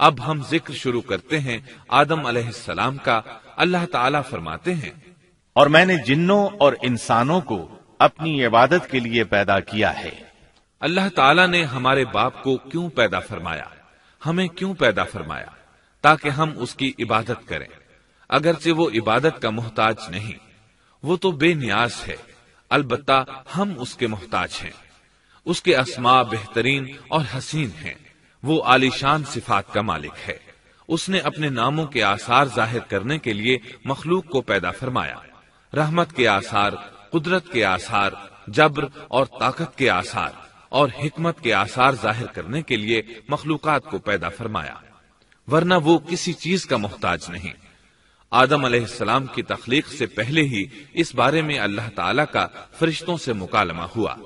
अब हम जिक्र शुरू करते हैं आदम सलाम का अल्लाह ताला फरमाते हैं और मैंने जिन्नों और इंसानों को अपनी इबादत के लिए पैदा किया है अल्लाह ताला ने हमारे बाप को क्यों पैदा फरमाया हमें क्यों पैदा फरमाया ताकि हम उसकी इबादत करें अगरचे वो इबादत का मोहताज नहीं वो तो बेनियाज है अलबत्ता हम उसके मोहताज हैं उसके असमा बेहतरीन और हसीन हैं वो आलिशान सिफात का मालिक है उसने अपने नामों के आसार जाहिर करने के लिए मखलूक को पैदा फरमाया रहमत के आसार कुदरत के आसार जब्र और ताकत के आसार और हिकमत के आसार जाहिर करने के लिए मखलूक को पैदा फरमाया वरना वो किसी चीज का मोहताज नहीं आदम अलैहिस्सलाम की तख्लीक से पहले ही इस बारे में अल्लाह ताला का फरिश्तों से मुकालमा हुआ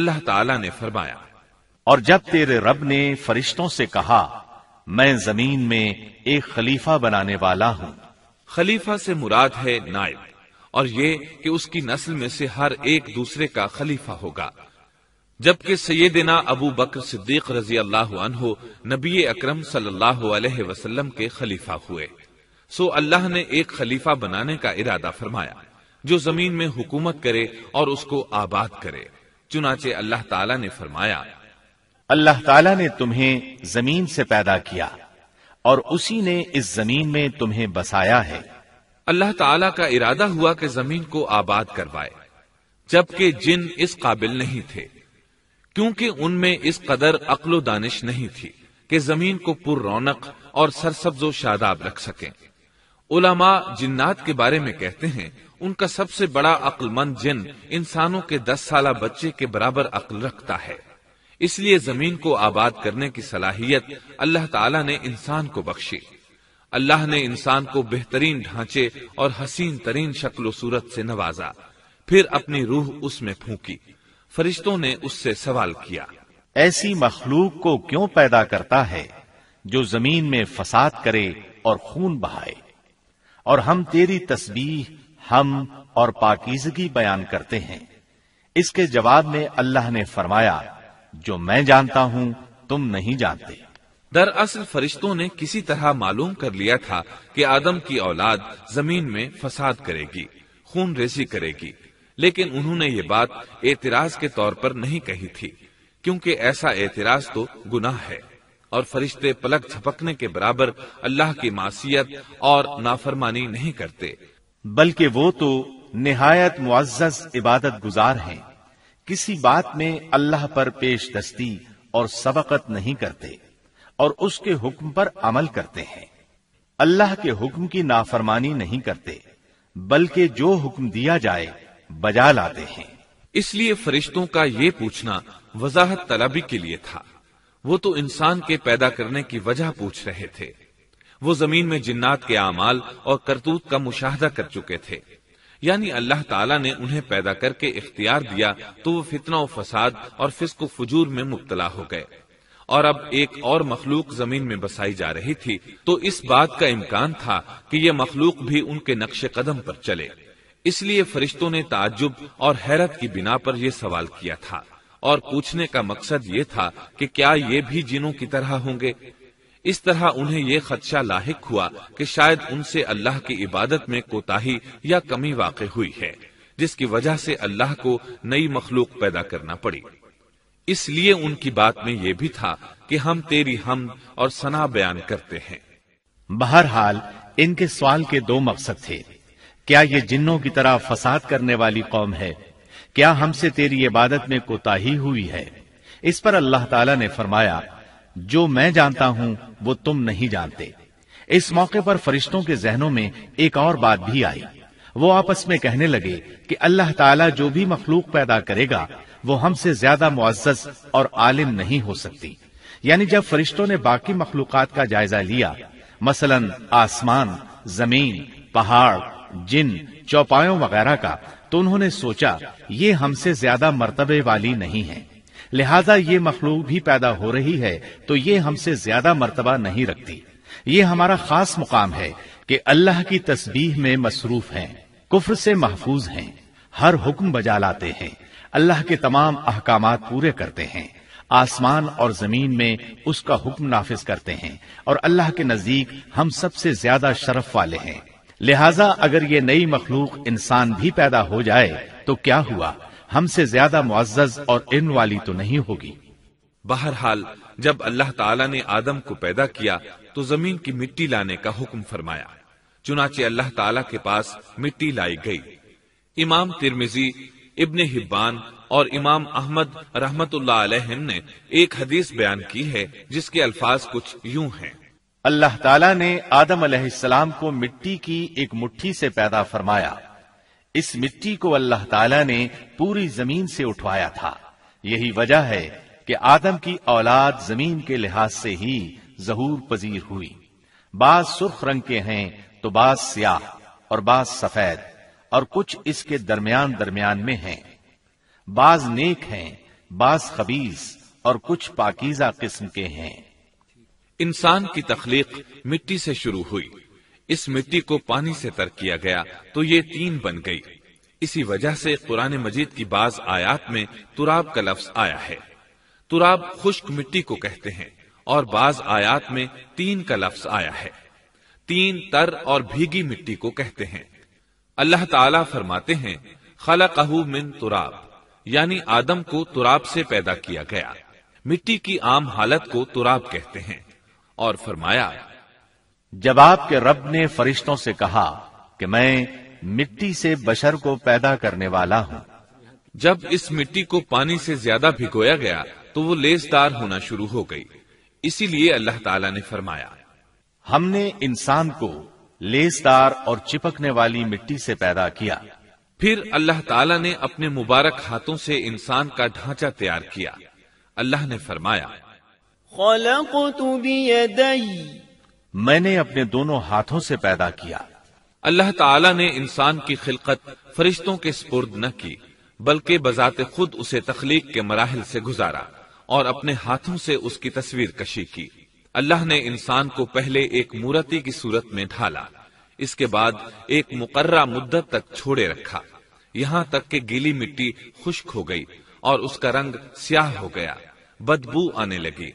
अल्लाह ताला ने फरमाया और जब तेरे रब ने फरिश्तों से कहा मैं जमीन में एक खलीफा बनाने वाला हूँ खलीफा से मुराद है नायब और ये कि उसकी नस्ल में से हर एक दूसरे का खलीफा होगा जबकि सैदिना अबू बकर सिद्दीक रजी अल्लाह अनहो नबी अक्रम सलम के खलीफा हुए सो अल्लाह ने एक खलीफा बनाने का इरादा फरमाया जो जमीन में हुकूमत करे और उसको आबाद करे चुनाचे अल्लाह ताला ने फरमाया अल्लाह ताला ने तुम्हें जमीन से पैदा किया और उसी ने इस जमीन में तुम्हें बसाया है अल्लाह ताला का इरादा हुआ कि जमीन को आबाद करवाए जबकि जिन इस काबिल नहीं थे क्योंकि उनमें इस कदर अकलो दानिश नहीं थी कि जमीन को पुर रौनक और सरसब्जो शादाब रख सकें उलमा जिन्नात के बारे में कहते हैं उनका सबसे बड़ा अक्लमंद जिन इंसानों के दस साल बच्चे के बराबर अक्ल रखता है इसलिए जमीन को आबाद करने की सलाहियत अल्लाह ताला ने इंसान को बख्शी अल्लाह ने इंसान को बेहतरीन ढांचे और हसीन तरीन शक्ल सूरत से नवाजा फिर अपनी रूह उसमें फूकी फरिश्तों ने उससे सवाल किया ऐसी मखलूक को क्यों पैदा करता है जो जमीन में फसाद करे और खून बहाए और हम तेरी तस्बीह हम और पाकिजगी बयान करते हैं इसके जवाब में अल्लाह ने फरमाया जो मैं जानता हूँ तुम नहीं जानते दरअसल फरिश्तों ने किसी तरह मालूम कर लिया था कि आदम की औलाद जमीन में फसाद करेगी खून रेसी करेगी लेकिन उन्होंने ये बात एतराज के तौर पर नहीं कही थी क्योंकि ऐसा एतराज तो गुनाह है और फरिश्ते पलक झपकने के बराबर अल्लाह की मासीत और नाफरमानी नहीं करते बल्कि वो तो निहायत मुआज इबादत गुजार हैं किसी बात में अल्लाह पर पेश दस्ती और सबकत नहीं करते और उसके हुक्म पर अमल करते हैं अल्लाह के हुक्म की नाफरमानी नहीं करते बल्कि जो हुक्म दिया जाए बजा लाते हैं इसलिए फरिश्तों का ये पूछना वजाहत तलबी के लिए था वो तो इंसान के पैदा करने की वजह पूछ रहे थे वो जमीन में जिन्नात के अमाल और करतूत का मुशाह कर चुके थे यानी अल्लाह ताला ने उन्हें पैदा करके इख्तियार दिया तो वो फितना और फसाद और फिस्क फजूर में मुबतला हो गए और अब एक और मखलूक जमीन में बसाई जा रही थी तो इस बात का इम्कान था कि ये मखलूक भी उनके नक्श कदम पर चले इसलिए फरिश्तों ने ताजुब और हैरत की बिना पर यह सवाल किया था और पूछने का मकसद ये था कि क्या ये भी जिनों की तरह होंगे इस तरह उन्हें ये खदशा लाक हुआ कि शायद उनसे अल्लाह की इबादत में कोताही या कमी वाक़ हुई है जिसकी वजह से अल्लाह को नई मखलूक पैदा करना पड़ी इसलिए उनकी बात में यह भी था कि हम तेरी हम और सना बयान करते हैं बहरहाल इनके सवाल के दो मकसद थे क्या ये जिन्हों की तरह फसाद करने वाली कौम है क्या हमसे तेरी इबादत में कोताही हुई है इस पर अल्लाह ताला ने फरमाया जो मैं जानता हूं वो तुम नहीं जानते इस मौके पर फरिश्तों के जहनों में एक और बात भी आई वो आपस में कहने लगे कि अल्लाह ताला जो भी मखलूक पैदा करेगा वो हमसे ज्यादा मुआजस और आलिम नहीं हो सकती यानी जब फरिश्तों ने बाकी मखलूक का जायजा लिया मसलन आसमान जमीन पहाड़ जिन चौपायों वगैरह का तो उन्होंने सोचा ये हमसे ज्यादा मर्तबे वाली नहीं है लिहाजा ये मखलूक भी पैदा हो रही है तो ये हमसे ज्यादा मरतबा नहीं रखती ये हमारा खास मुकाम है कि अल्लाह की तस्बीह में मसरूफ हैं कुफर से महफूज हैं हर हुक्म बजा लाते हैं अल्लाह के तमाम अहकाम पूरे करते हैं आसमान और जमीन में उसका हुक्म नाफिज करते हैं और अल्लाह के नजदीक हम सबसे ज्यादा शरफ वाले हैं लिहाजा अगर ये नई मखलूक इंसान भी पैदा हो जाए तो क्या हुआ हमसे ज्यादा मुआज और इन वाली तो नहीं होगी बहरहाल जब अल्लाह ताला ने आदम को पैदा किया तो जमीन की मिट्टी लाने का हुक्म फरमाया चुनाचे अल्लाह ताला के पास मिट्टी लाई गई इमाम तिरमिजी इब्ने हिब्बान और इमाम अहमद रहमत ने एक हदीस बयान की है जिसके अल्फाज कुछ यूं हैं अल्लाह ताला ने आदम सलाम को मिट्टी की एक मुट्ठी से पैदा फरमाया इस मिट्टी को अल्लाह ताला ने पूरी जमीन से उठवाया था यही वजह है कि आदम की औलाद जमीन के लिहाज से ही जहूर पजीर हुई बाज सुर्ख रंग के हैं तो बाज स्याह और बास सफेद और कुछ इसके दरमियान दरमियान में हैं बाज नेक हैं बाज खबीज और कुछ पाकिजा किस्म के हैं इंसान की तखलीक मिट्टी से शुरू हुई इस मिट्टी को पानी से तर किया गया तो ये तीन बन गई इसी वजह से कुरान मजीद की बाज आयात में तुराब का लफ्ज आया है तुराब खुश्क मिट्टी को कहते हैं और बाज आयात में तीन का लफ्ज आया है तीन तर और भीगी मिट्टी को कहते हैं अल्लाह ताला फरमाते हैं खला कहू मिन तुराब यानी आदम को तुराब से पैदा किया गया मिट्टी की आम हालत को तुराब कहते हैं और फरमाया जब आपके रब ने फरिश्तों से कहा कि मैं मिट्टी से बशर को पैदा करने वाला हूँ जब इस मिट्टी को पानी से ज्यादा भिगोया गया तो वो लेसदार होना शुरू हो गई इसीलिए अल्लाह ताला ने फरमाया हमने इंसान को लेसदार और चिपकने वाली मिट्टी से पैदा किया फिर अल्लाह ताला ने अपने मुबारक हाथों से इंसान का ढांचा तैयार किया अल्लाह ने फरमाया मैंने अपने दोनों हाथों से पैदा किया अल्लाह ताला ने इंसान की खिलकत फरिश्तों के स्पुर्द न की बल्कि बजाते खुद उसे तखलीक के मराहल से गुजारा और अपने हाथों से उसकी तस्वीर कशी की अल्लाह ने इंसान को पहले एक मूर्ति की सूरत में ढाला इसके बाद एक मुकर्रा मुद्दत तक छोड़े रखा यहाँ तक कि गीली मिट्टी खुश्क हो गई और उसका रंग स्याह हो गया बदबू आने लगी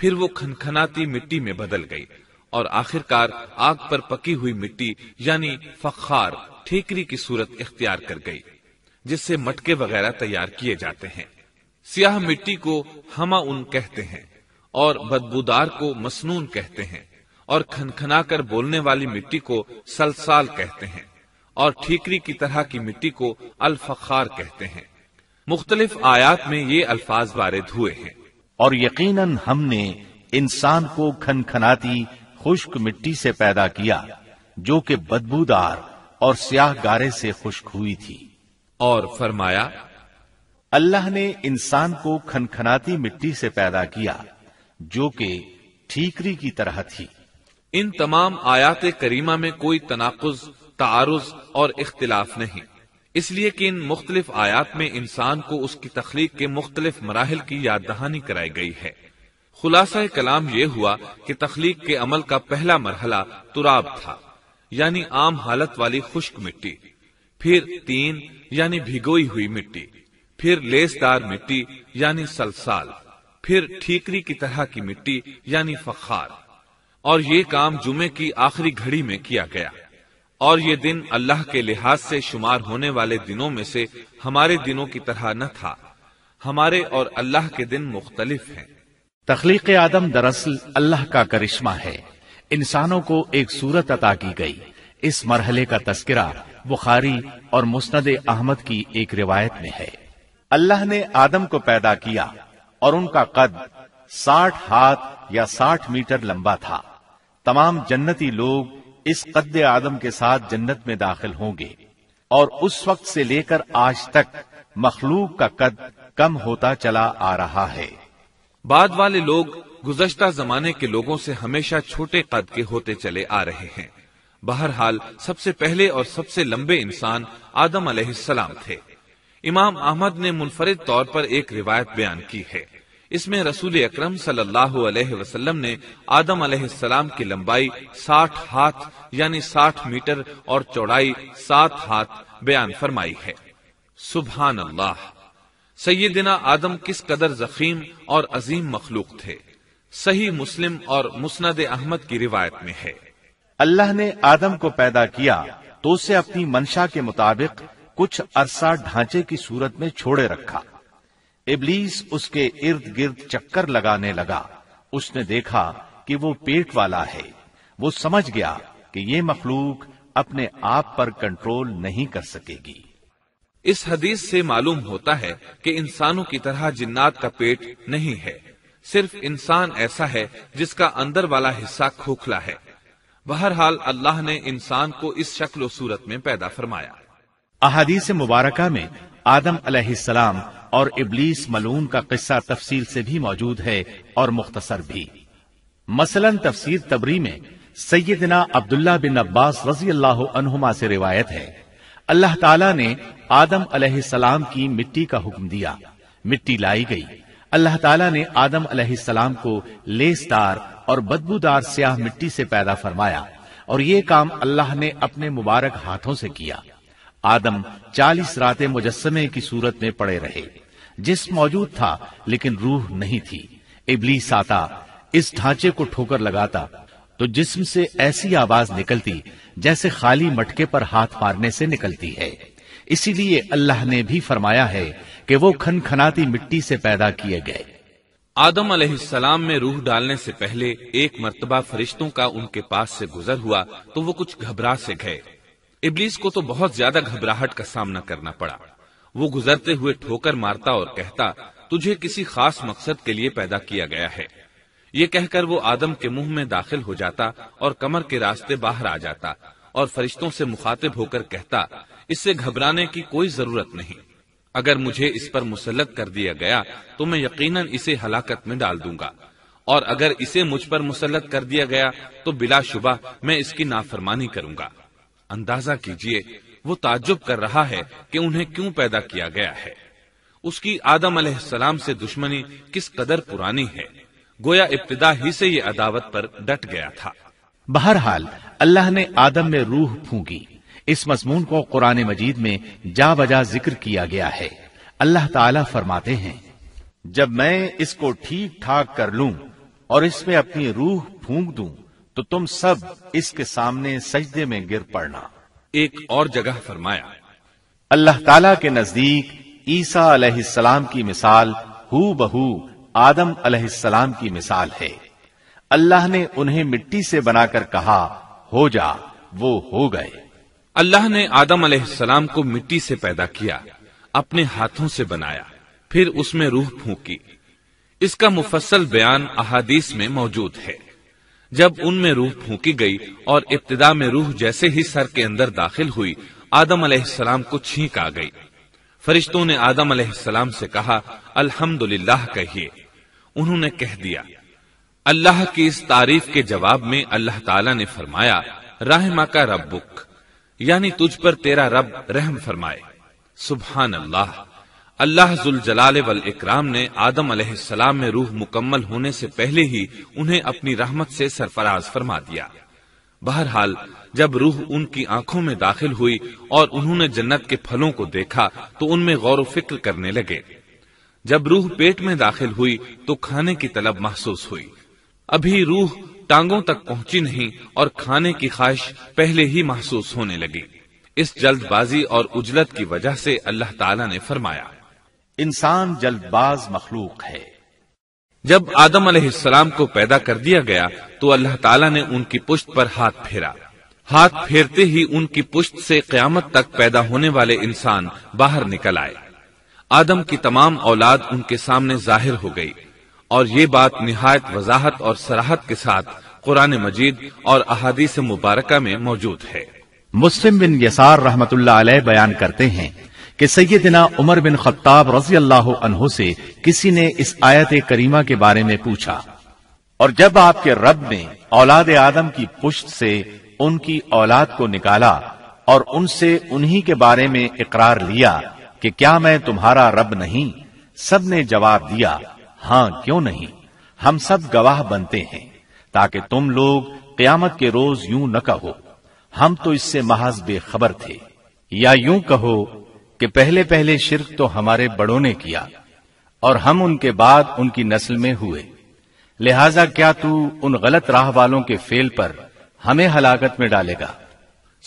फिर वो खनखनाती मिट्टी में बदल गई और आखिरकार आग पर पकी हुई मिट्टी यानी फखार ठेकरी की सूरत इख्तियार कर गई जिससे मटके वगैरह तैयार किए जाते हैं सियाह मिट्टी को हमा उन कहते हैं और बदबूदार को मसनून कहते हैं और खनखनाकर कर बोलने वाली मिट्टी को सलसाल कहते हैं और ठीकरी की तरह की मिट्टी को अलफखार कहते हैं मुख्तलिफ आयात में ये अल्फाज वारिद हुए हैं और यकीनन हमने इंसान को खनखनाती खुश्क मिट्टी से पैदा किया जो कि बदबूदार और स्याह गारे से खुश्क हुई थी और फरमाया अल्लाह ने इंसान को खनखनाती मिट्टी से पैदा किया जो कि ठीकरी की तरह थी इन तमाम आयात करीमा में कोई तनाकुज तारुज और इख्तिलाफ नहीं इसलिए कि इन मुख्तलिफ आयात में इंसान को उसकी तखलीक के मुख्तलिफ मराहल की याद दहानी कराई गई है खुलासा कलाम ये हुआ कि तखलीक के अमल का पहला मरहला तुराब था यानी आम हालत वाली खुश्क मिट्टी फिर तीन यानी भिगोई हुई मिट्टी फिर लेसदार मिट्टी यानी सलसाल फिर ठीकरी की तरह की मिट्टी यानी फखार और ये काम जुमे की आखिरी घड़ी में किया गया और ये दिन अल्लाह के लिहाज से शुमार होने वाले दिनों में से हमारे दिनों की तरह न था हमारे और अल्लाह के दिन मुख्तलिफ हैं तखलीक आदम दरअसल अल्लाह का करिश्मा है इंसानों को एक सूरत अता की गई इस मरहले का तस्करा बुखारी और मुस्ंद अहमद की एक रिवायत में है अल्लाह ने आदम को पैदा किया और उनका कद साठ हाथ या साठ मीटर लंबा था तमाम जन्नती लोग इस कद आदम के साथ जन्नत में दाखिल होंगे और उस वक्त से लेकर आज तक मखलूक का कद कम होता चला आ रहा है बाद वाले लोग गुजश्ता जमाने के लोगों से हमेशा छोटे कद के होते चले आ रहे हैं बहरहाल सबसे पहले और सबसे लंबे इंसान आदम सलाम थे इमाम अहमद ने मुनफरद तौर पर एक रिवायत बयान की है इसमें रसूल अक्रम सलम ने आदम सलाम की लंबाई साठ हाथ यानी साठ मीटर और चौड़ाई सात हाथ बयान फरमाई है सुबहान अल्लाह सैदिना आदम किस कदर जखीम और अजीम मखलूक थे सही मुस्लिम और मुस्नद अहमद की रिवायत में है अल्लाह ने आदम को पैदा किया तो उसे अपनी मंशा के मुताबिक कुछ अरसा ढांचे की सूरत में छोड़े रखा इबलीस उसके इर्द गिर्द चक्कर लगाने लगा उसने देखा कि वो पेट वाला है वो समझ गया कि ये मखलूक अपने आप पर कंट्रोल नहीं कर सकेगी इस हदीस से मालूम होता है कि इंसानों की तरह जिन्नात का पेट नहीं है सिर्फ इंसान ऐसा है जिसका अंदर वाला हिस्सा खोखला है बहरहाल अल्लाह ने इंसान को इस शक्ल सूरत में पैदा फरमाया अहादीस मुबारक में आदम अलैहिस्सलाम और इबलीस मलून का किस्सा तफसील से भी मौजूद है और मुख्तसर भी मसलन तफसीर तबरी में सैदना अब्दुल्ला बिन अब्बास रजी अल्लाह से रिवायत है अल्लाह ताला ने आदम सलाम की मिट्टी का हुक्म दिया मिट्टी लाई गई अल्लाह ताला ने आदम सलाम को लेसदार और बदबूदार स्याह मिट्टी से पैदा फरमाया और ये काम अल्लाह ने अपने मुबारक हाथों से किया आदम चालीस रातें मुजस्मे की सूरत में पड़े रहे जिस मौजूद था लेकिन रूह नहीं थी इबली साता इस ढांचे को ठोकर लगाता तो जिस्म से ऐसी आवाज निकलती जैसे खाली मटके पर हाथ मारने से निकलती है इसीलिए अल्लाह ने भी फरमाया है कि वो खन खनाती मिट्टी से पैदा किए गए आदम अलैहिस्सलाम में रूह डालने से पहले एक मर्तबा फरिश्तों का उनके पास से गुजर हुआ तो वो कुछ घबरा से गए इबलीस को तो बहुत ज्यादा घबराहट का सामना करना पड़ा वो गुजरते हुए ठोकर मारता और कहता तुझे किसी खास मकसद के लिए पैदा किया गया है ये कहकर वो आदम के मुंह में दाखिल हो जाता और कमर के रास्ते बाहर आ जाता और फरिश्तों से मुखातिब होकर कहता इससे घबराने की कोई जरूरत नहीं अगर मुझे इस पर मुसलत कर दिया गया तो मैं यकीनन इसे हलाकत में डाल दूंगा और अगर इसे मुझ पर मुसलत कर दिया गया तो बिलाशुबा मैं इसकी नाफरमानी करूंगा अंदाजा कीजिए वो ताजुब कर रहा है कि उन्हें क्यों पैदा किया गया है उसकी आदम अलैहिस्सलाम से दुश्मनी किस कदर पुरानी है गोया इब्तदा ही से ये अदावत पर डट गया था बहरहाल अल्लाह ने आदम में रूह फूंकी इस मजमून को कुरान मजीद में जा बजा जिक्र किया गया है अल्लाह ताला फरमाते हैं जब मैं इसको ठीक ठाक कर लू और इसमें अपनी रूह फूंक दू तो तुम सब इसके सामने सजदे में गिर पड़ना एक और जगह फरमाया अल्लाह ताला के नजदीक ईसा अलैहिस्सलाम की मिसाल हु बहू आदम अलैहिस्सलाम की मिसाल है अल्लाह ने उन्हें मिट्टी से बनाकर कहा हो जा वो हो गए अल्लाह ने आदम अलहलाम को मिट्टी से पैदा किया अपने हाथों से बनाया फिर उसमें रूह फूकी इसका मुफसल बयान अहादीस में मौजूद है जब उनमें रूह फूकी गई और इब्तदा में रूह जैसे ही सर के अंदर दाखिल हुई आदम अलैहिस्सलाम को छींक आ गई फरिश्तों ने आदम अलैहिस्सलाम से कहा अल्हम्दुलिल्लाह कहिए उन्होंने कह दिया अल्लाह की इस तारीफ के जवाब में अल्लाह ताला ने फरमाया रहमा का रबुक यानी तुझ पर तेरा रब रहम फरमाए सुबहान अल्लाह अल्लाह जुलजलाल वल इकराम ने आदम अलैहिस्सलाम में रूह मुकम्मल होने से पहले ही उन्हें अपनी रहमत से सरफराज फरमा दिया बहरहाल जब रूह उनकी आंखों में दाखिल हुई और उन्होंने जन्नत के फलों को देखा तो उनमें गौर फिक्र करने लगे जब रूह पेट में दाखिल हुई तो खाने की तलब महसूस हुई अभी रूह टांगों तक पहुंची नहीं और खाने की ख्वाहिश पहले ही महसूस होने लगी इस जल्दबाजी और उजलत की वजह से अल्लाह ताला ने फरमाया इंसान जल्दबाज मखलूक है जब आदम अलैहिस्सलाम को पैदा कर दिया गया तो अल्लाह ताला ने उनकी पुष्ट पर हाथ फेरा हाथ फेरते ही उनकी पुष्ट से क्यामत तक पैदा होने वाले इंसान बाहर निकल आए आदम की तमाम औलाद उनके सामने जाहिर हो गई और ये बात निहायत वजाहत और सराहत के साथ कुरान मजीद और से मुबारक में मौजूद है मुस्लिम बिन यसार रहमत बयान करते हैं कि सैदिना उमर बिन खत्ताब रजी अल्लाह से किसी ने इस आयत करीमा के बारे में पूछा और जब आपके रब ने औलाद आदम की पुष्ट से उनकी औलाद को निकाला और उनसे उन्हीं के बारे में इकरार लिया कि क्या मैं तुम्हारा रब नहीं सब ने जवाब दिया हाँ क्यों नहीं हम सब गवाह बनते हैं ताकि तुम लोग क्यामत के रोज यूं न कहो हम तो इससे महज बेखबर थे या यूं कहो कि पहले पहले शिरक तो हमारे बड़ों ने किया और हम उनके बाद उनकी नस्ल में हुए लिहाजा क्या तू उन गलत राह वालों के फेल पर हमें हलाकत में डालेगा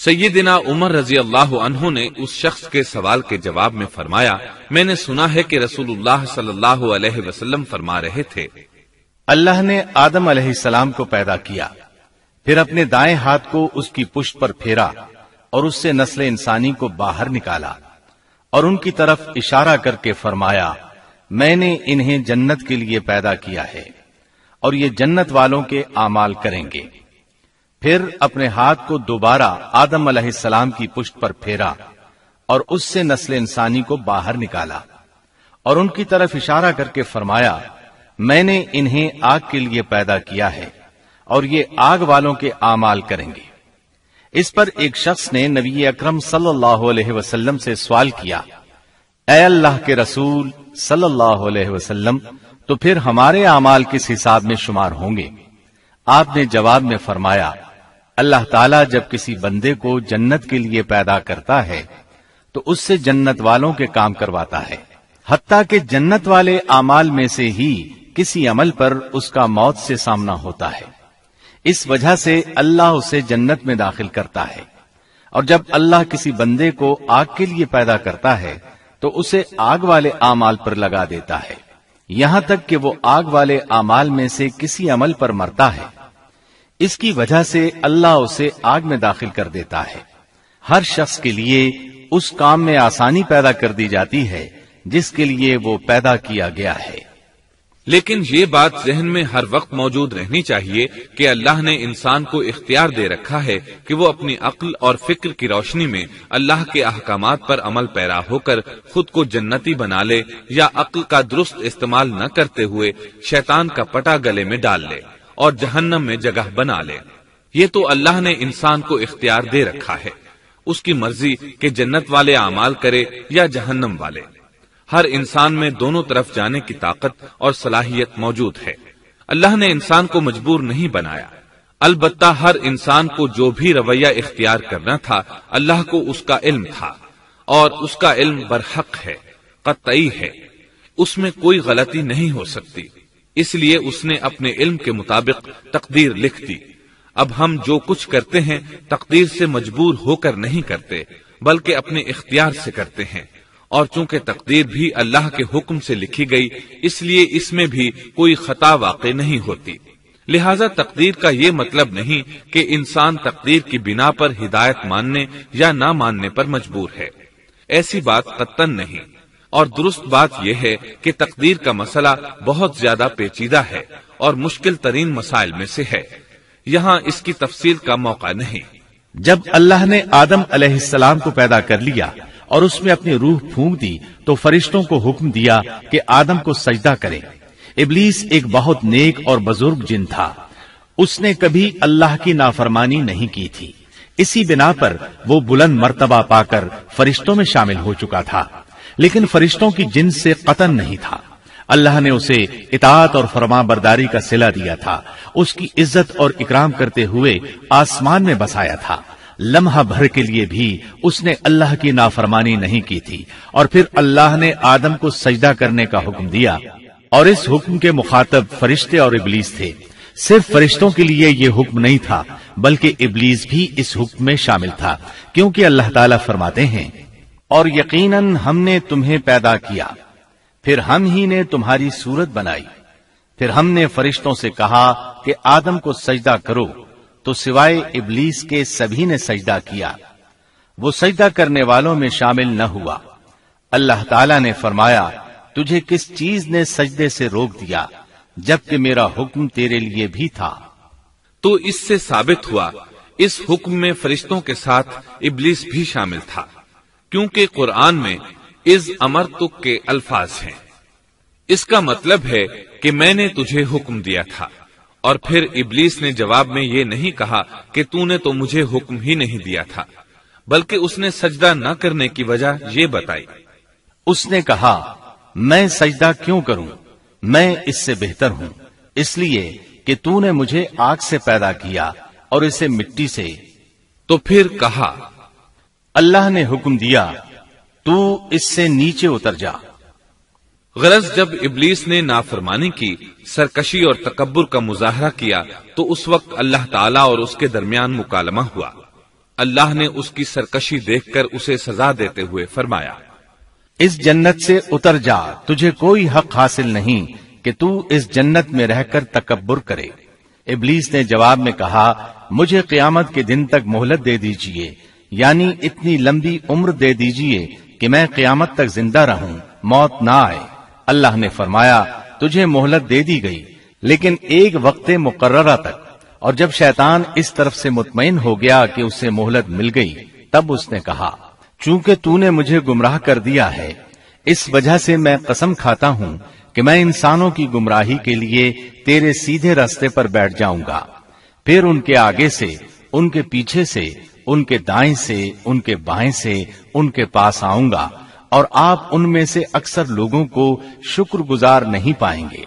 सैदिना उमर रजी अल्लाह ने उस शख्स के सवाल के जवाब में फरमाया मैंने सुना है कि रसूलुल्लाह सल्लल्लाहु अलैहि वसल्लम फरमा रहे थे अल्लाह ने आदम सलाम को पैदा किया फिर अपने दाएं हाथ को उसकी पुष्ट पर फेरा और उससे नस्ल इंसानी को बाहर निकाला और उनकी तरफ इशारा करके फरमाया मैंने इन्हें जन्नत के लिए पैदा किया है और ये जन्नत वालों के आमाल करेंगे फिर अपने हाथ को दोबारा आदम सलाम की पुष्ट पर फेरा और उससे नस्ल इंसानी को बाहर निकाला और उनकी तरफ इशारा करके फरमाया मैंने इन्हें आग के लिए पैदा किया है और ये आग वालों के आमाल करेंगे इस पर एक शख्स ने नबी अकरम सल्लल्लाहु अलैहि वसल्लम से सवाल किया ए अल्लाह के रसूल सल्लल्लाहु अलैहि वसल्लम तो फिर हमारे आमाल किस हिसाब में शुमार होंगे आपने जवाब में फरमाया अल्लाह ताला जब किसी बंदे को जन्नत के लिए पैदा करता है तो उससे जन्नत वालों के काम करवाता है हत्ता के जन्नत वाले अमाल में से ही किसी अमल पर उसका मौत से सामना होता है इस वजह से अल्लाह उसे जन्नत में दाखिल करता है और जब अल्लाह किसी बंदे को आग के लिए पैदा करता है तो उसे आग वाले आमाल पर लगा देता है यहां तक कि वो आग वाले आमाल में से किसी अमल पर मरता है इसकी वजह से अल्लाह उसे आग में दाखिल कर देता है हर शख्स के लिए उस काम में आसानी पैदा कर दी जाती है जिसके लिए वो पैदा किया गया है लेकिन ये बात जहन में हर वक्त मौजूद रहनी चाहिए कि अल्लाह ने इंसान को इख्तियार दे रखा है कि वो अपनी अक्ल और फिक्र की रोशनी में अल्लाह के अहकाम पर अमल पैरा होकर खुद को जन्नती बना ले या अक्ल का दुरुस्त इस्तेमाल न करते हुए शैतान का पटा गले में डाल ले और जहन्नम में जगह बना ले ये तो अल्लाह ने इंसान को इख्तियार दे रखा है उसकी मर्जी के जन्नत वाले अमाल करे या जहन्नम वाले हर इंसान में दोनों तरफ जाने की ताकत और सलाहियत मौजूद है अल्लाह ने इंसान को मजबूर नहीं बनाया अलबत्ता हर इंसान को जो भी रवैया इख्तियार करना था अल्लाह को उसका इल्म था और उसका इल्म बरहक है कतई है उसमें कोई गलती नहीं हो सकती इसलिए उसने अपने इल्म के मुताबिक तकदीर लिख दी अब हम जो कुछ करते हैं तकदीर से मजबूर होकर नहीं करते बल्कि अपने इख्तियार से करते हैं और चूंकि तकदीर भी अल्लाह के हुक्म से लिखी गई इसलिए इसमें भी कोई खता वाक़ नहीं होती लिहाजा तकदीर का ये मतलब नहीं कि इंसान तकदीर की बिना पर हिदायत मानने या ना मानने पर मजबूर है ऐसी बात कत्तन नहीं और दुरुस्त बात यह है कि तकदीर का मसला बहुत ज्यादा पेचीदा है और मुश्किल तरीन मसाइल में से है यहाँ इसकी तफसील का मौका नहीं जब अल्लाह ने आदम अलैहिस्सलाम को पैदा कर लिया और उसमें अपनी रूह फूंक दी तो फरिश्तों को हुक्म दिया कि आदम को सजदा करें इबलीस एक बहुत नेक और बुजुर्ग जिन था उसने कभी अल्लाह की नाफरमानी नहीं की थी इसी बिना पर वो बुलंद मर्तबा पाकर फरिश्तों में शामिल हो चुका था लेकिन फरिश्तों की जिन से कतन नहीं था अल्लाह ने उसे इतात और फरमा बरदारी का सिला दिया था उसकी इज्जत और इकराम करते हुए आसमान में बसाया था लम्हा भर के लिए भी उसने अल्लाह की नाफरमानी नहीं की थी और फिर अल्लाह ने आदम को सजदा करने का हुक्म दिया और इस हुक्म के मुखातब फरिश्ते और इबलीस थे सिर्फ फरिश्तों के लिए ये हुक्म नहीं था बल्कि इबलीस भी इस हुक्म में शामिल था क्योंकि अल्लाह ताला फरमाते हैं और यकीनन हमने तुम्हें पैदा किया फिर हम ही ने तुम्हारी सूरत बनाई फिर हमने फरिश्तों से कहा कि आदम को सजदा करो तो सिवाय इबलीस के सभी ने सजदा किया वो सजदा करने वालों में शामिल न हुआ अल्लाह ताला ने फरमाया तुझे किस चीज ने सजदे से रोक दिया जबकि मेरा हुक्म तेरे लिए भी था तो इससे साबित हुआ इस हुक्म में फरिश्तों के साथ इबलीस भी शामिल था क्योंकि कुरान में इस अमर तुक के अल्फाज हैं इसका मतलब है कि मैंने तुझे हुक्म दिया था और फिर इबलीस ने जवाब में ये नहीं कहा कि तूने तो मुझे हुक्म ही नहीं दिया था बल्कि उसने सजदा न करने की वजह ये बताई उसने कहा मैं सजदा क्यों करूं मैं इससे बेहतर हूं इसलिए कि तूने मुझे आग से पैदा किया और इसे मिट्टी से तो फिर कहा अल्लाह ने हुक्म दिया तू इससे नीचे उतर जा गरज जब इबलीस ने नाफरमानी की सरकशी और तकबर का मुजाहरा किया तो उस वक्त अल्लाह ताला और उसके दरमियान मुकालमा हुआ अल्लाह ने उसकी सरकशी देखकर उसे सजा देते हुए फरमाया इस जन्नत से उतर जा तुझे कोई हक हासिल नहीं कि तू इस जन्नत में रहकर तकबर करे इबलीस ने जवाब में कहा मुझे क्यामत के दिन तक मोहलत दे दीजिए यानी इतनी लंबी उम्र दे दीजिए कि मैं क्यामत तक जिंदा रहूं मौत ना आए अल्लाह ने फरमाया तुझे मोहलत दे दी गई लेकिन एक वक्त मुकर्रा तक और जब शैतान इस तरफ से मुतमिन हो गया कि उसे मोहलत मिल गई तब उसने कहा चूंकि तूने मुझे गुमराह कर दिया है इस वजह से मैं कसम खाता हूं कि मैं इंसानों की गुमराही के लिए तेरे सीधे रास्ते पर बैठ जाऊंगा फिर उनके आगे से उनके पीछे से उनके दाएं से उनके बाएं से उनके पास आऊंगा और आप उनमें से अक्सर लोगों को शुक्रगुजार नहीं पाएंगे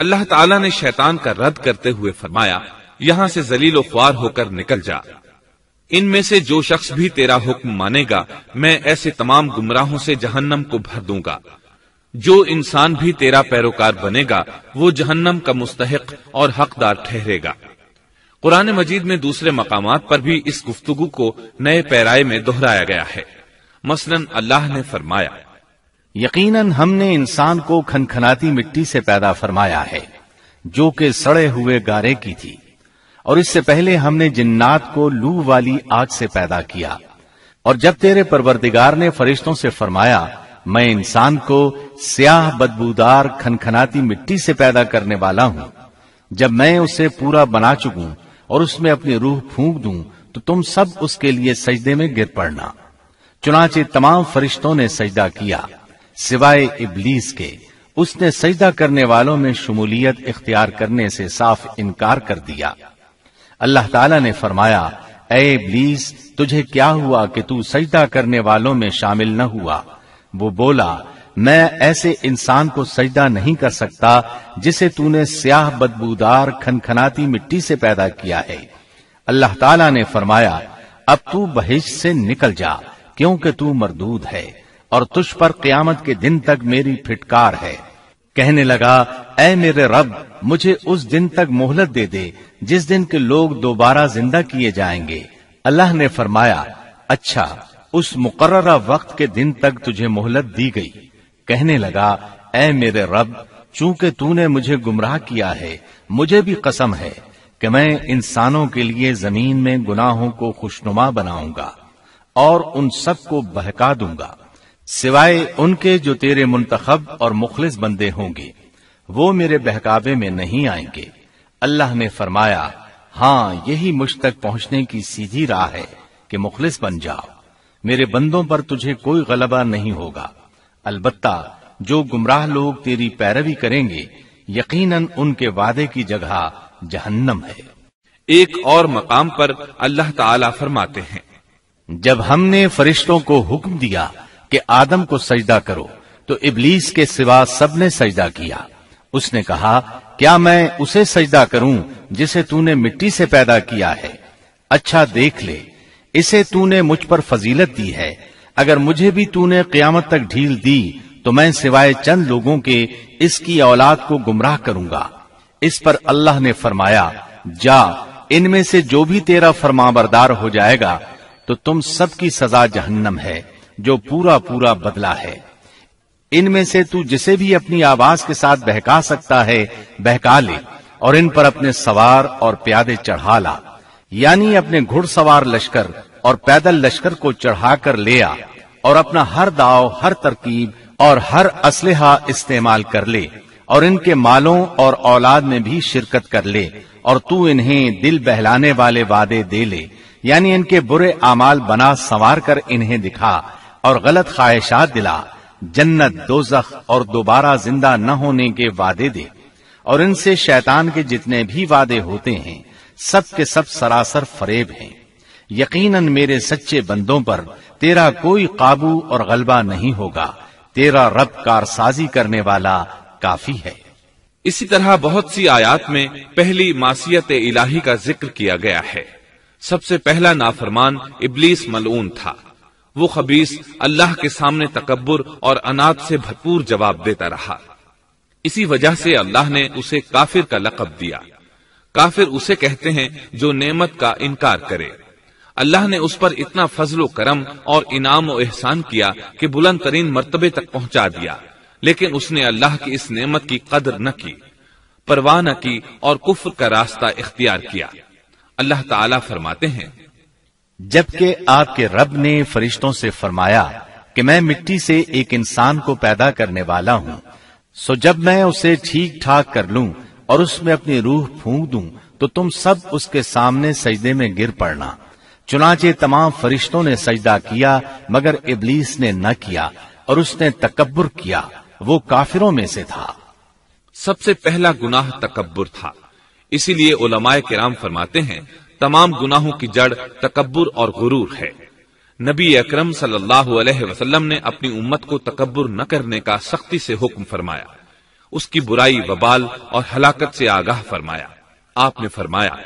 अल्लाह ताला ने शैतान का रद्द करते हुए फरमाया यहाँ से जलील ख्वार होकर निकल जा इनमें से जो शख्स भी तेरा हुक्म मानेगा मैं ऐसे तमाम गुमराहों से जहन्नम को भर दूंगा जो इंसान भी तेरा पैरोकार बनेगा वो जहन्नम का मुस्तहक और हकदार ठहरेगा कुरान मजीद में दूसरे मकाम पर भी इस गुफ्तगु को नए पैराए में दोहराया गया है मसलन अल्लाह ने फरमाया यकीनन हमने इंसान को खनखनाती मिट्टी से पैदा फरमाया है जो कि सड़े हुए गारे की थी और इससे पहले हमने जिन्नात को लू वाली आग से पैदा किया और जब तेरे परवरदिगार ने फरिश्तों से फरमाया मैं इंसान को स्याह बदबूदार खनखनाती मिट्टी से पैदा करने वाला हूं जब मैं उसे पूरा बना चुकूं और उसमें अपनी रूह फूंक दू तो तुम सब उसके लिए सजदे में गिर पड़ना चुनाचे तमाम फरिश्तों ने सजदा किया सिवाय इबलीस के उसने सजदा करने वालों में शमूलियत इख्तियार करने से साफ इनकार कर दिया अल्लाह ताला ने फरमाया ए इबलीस तुझे क्या हुआ कि तू सजदा करने वालों में शामिल न हुआ वो बोला मैं ऐसे इंसान को सजदा नहीं कर सकता जिसे तूने स्याह बदबूदार खनखनाती मिट्टी से पैदा किया है अल्लाह ताला ने फरमाया अब तू बहिश से निकल जा क्योंकि तू मरदूद है और तुझ पर क्यामत के दिन तक मेरी फिटकार है कहने लगा ऐ मेरे रब मुझे उस दिन तक मोहलत दे दे जिस दिन के लोग दोबारा जिंदा किए जाएंगे अल्लाह ने फरमाया अच्छा उस मुकर्रा वक्त के दिन तक तुझे मोहलत दी गई कहने लगा ए मेरे रब चूंकि तूने मुझे गुमराह किया है मुझे भी कसम है कि मैं इंसानों के लिए जमीन में गुनाहों को खुशनुमा बनाऊंगा और उन को बहका दूंगा सिवाय उनके जो तेरे मुंतखब और मुखलिस बंदे होंगे वो मेरे बहकावे में नहीं आएंगे अल्लाह ने फरमाया हाँ यही मुझ तक पहुंचने की सीधी राह है कि मुखलिस बन जाओ मेरे बंदों पर तुझे कोई गलबा नहीं होगा अलबत्ता जो गुमराह लोग तेरी पैरवी करेंगे यकीनन उनके वादे की जगह जहन्नम है एक और मकाम पर अल्लाह ताला फरमाते हैं जब हमने फरिश्तों को हुक्म दिया कि आदम को सजदा करो तो इबलीस के सिवा सबने सजदा किया उसने कहा क्या मैं उसे सजदा करूं जिसे तूने मिट्टी से पैदा किया है अच्छा देख ले इसे तूने मुझ पर फजीलत दी है अगर मुझे भी तूने क्यामत तक ढील दी तो मैं सिवाय चंद लोगों के इसकी औलाद को गुमराह करूंगा इस पर अल्लाह ने फरमाया जा इनमें से जो भी तेरा फरमाबरदार हो जाएगा तो तुम सबकी सजा जहन्नम है जो पूरा पूरा बदला है इनमें से तू जिसे भी अपनी आवाज के साथ बहका सकता है बहका ले और इन पर अपने सवार और प्यादे चढ़ा ला यानी अपने घुड़सवार लश्कर और पैदल लश्कर को चढ़ाकर ले आ और अपना हर दाव हर तरकीब और हर असलहा इस्तेमाल कर ले और इनके मालों और औलाद में भी शिरकत कर ले और तू इन्हें दिल बहलाने वाले वादे दे ले यानी इनके बुरे अमाल बना संवार कर इन्हें दिखा और गलत ख्वाहिशात दिला जन्नत दोजख और दोबारा जिंदा न होने के वादे दे और इनसे शैतान के जितने भी वादे होते हैं सब के सब सरासर फरेब हैं यकीनन मेरे सच्चे बंदों पर तेरा कोई काबू और गलबा नहीं होगा तेरा रब कारसाजी करने वाला काफी है इसी तरह बहुत सी आयात में पहली मासीत इलाही का जिक्र किया गया है सबसे पहला नाफरमान इबलीस मलून था वो खबीस अल्लाह के सामने तकबर और अनाथ से भरपूर जवाब देता रहा इसी वजह से अल्लाह ने उसे काफिर का लकब दिया काफिर उसे कहते हैं जो नेमत का इनकार करे अल्लाह ने उस पर इतना फजलो करम और इनाम और एहसान किया कि बुलंद तरीन मरतबे तक पहुंचा दिया लेकिन उसने अल्लाह की इस नेमत की कदर न की परवाह न की और कुफर का रास्ता इख्तियार किया अल्लाह ताला फरमाते हैं जबकि आपके रब ने फरिश्तों से फरमाया कि मैं मिट्टी से एक इंसान को पैदा करने वाला हूँ सो जब मैं उसे ठीक ठाक कर लू और उसमें अपनी रूह फूक दू तो तुम सब उसके सामने सजदे में गिर पड़ना चुनाचे तमाम फरिश्तों ने सजदा किया मगर इबलीस ने न किया और उसने तकबर किया वो काफिरों में से था सबसे पहला गुनाह तकबर था इसीलिए ओलमाए किराम फरमाते हैं तमाम गुनाहों की जड़ तकबर और गुरूर है नबी अक्रम सलम ने अपनी उम्मत को तकबर न करने का सख्ती से हुक्म फरमाया उसकी बुराई वबाल और हलाकत से आगाह फरमाया आपने फरमाया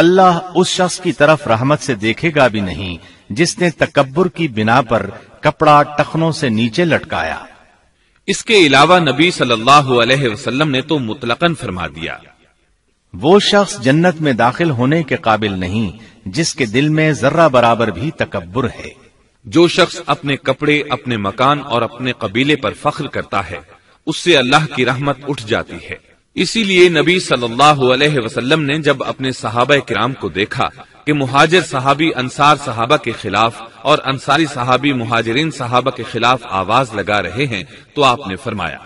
अल्लाह उस शख्स की तरफ रहमत से देखेगा भी नहीं जिसने तकबर की बिना पर कपड़ा टखनों से नीचे लटकाया इसके अलावा नबी सल्लल्लाहु अलैहि वसल्लम ने तो मुतलकन फरमा दिया वो शख्स जन्नत में दाखिल होने के काबिल नहीं जिसके दिल में जर्रा बराबर भी तकबर है जो शख्स अपने कपड़े अपने मकान और अपने कबीले पर फख्र करता है उससे अल्लाह की रहमत उठ जाती है इसीलिए नबी सल्लल्लाहु अलैहि वसल्लम ने जब अपने सहाबा कराम को देखा कि मुहाजिर सहाबी अंसार सहाबा के खिलाफ और अंसारी सहाबी मुहाजरीन सहाबा के खिलाफ आवाज लगा रहे हैं तो आपने फरमाया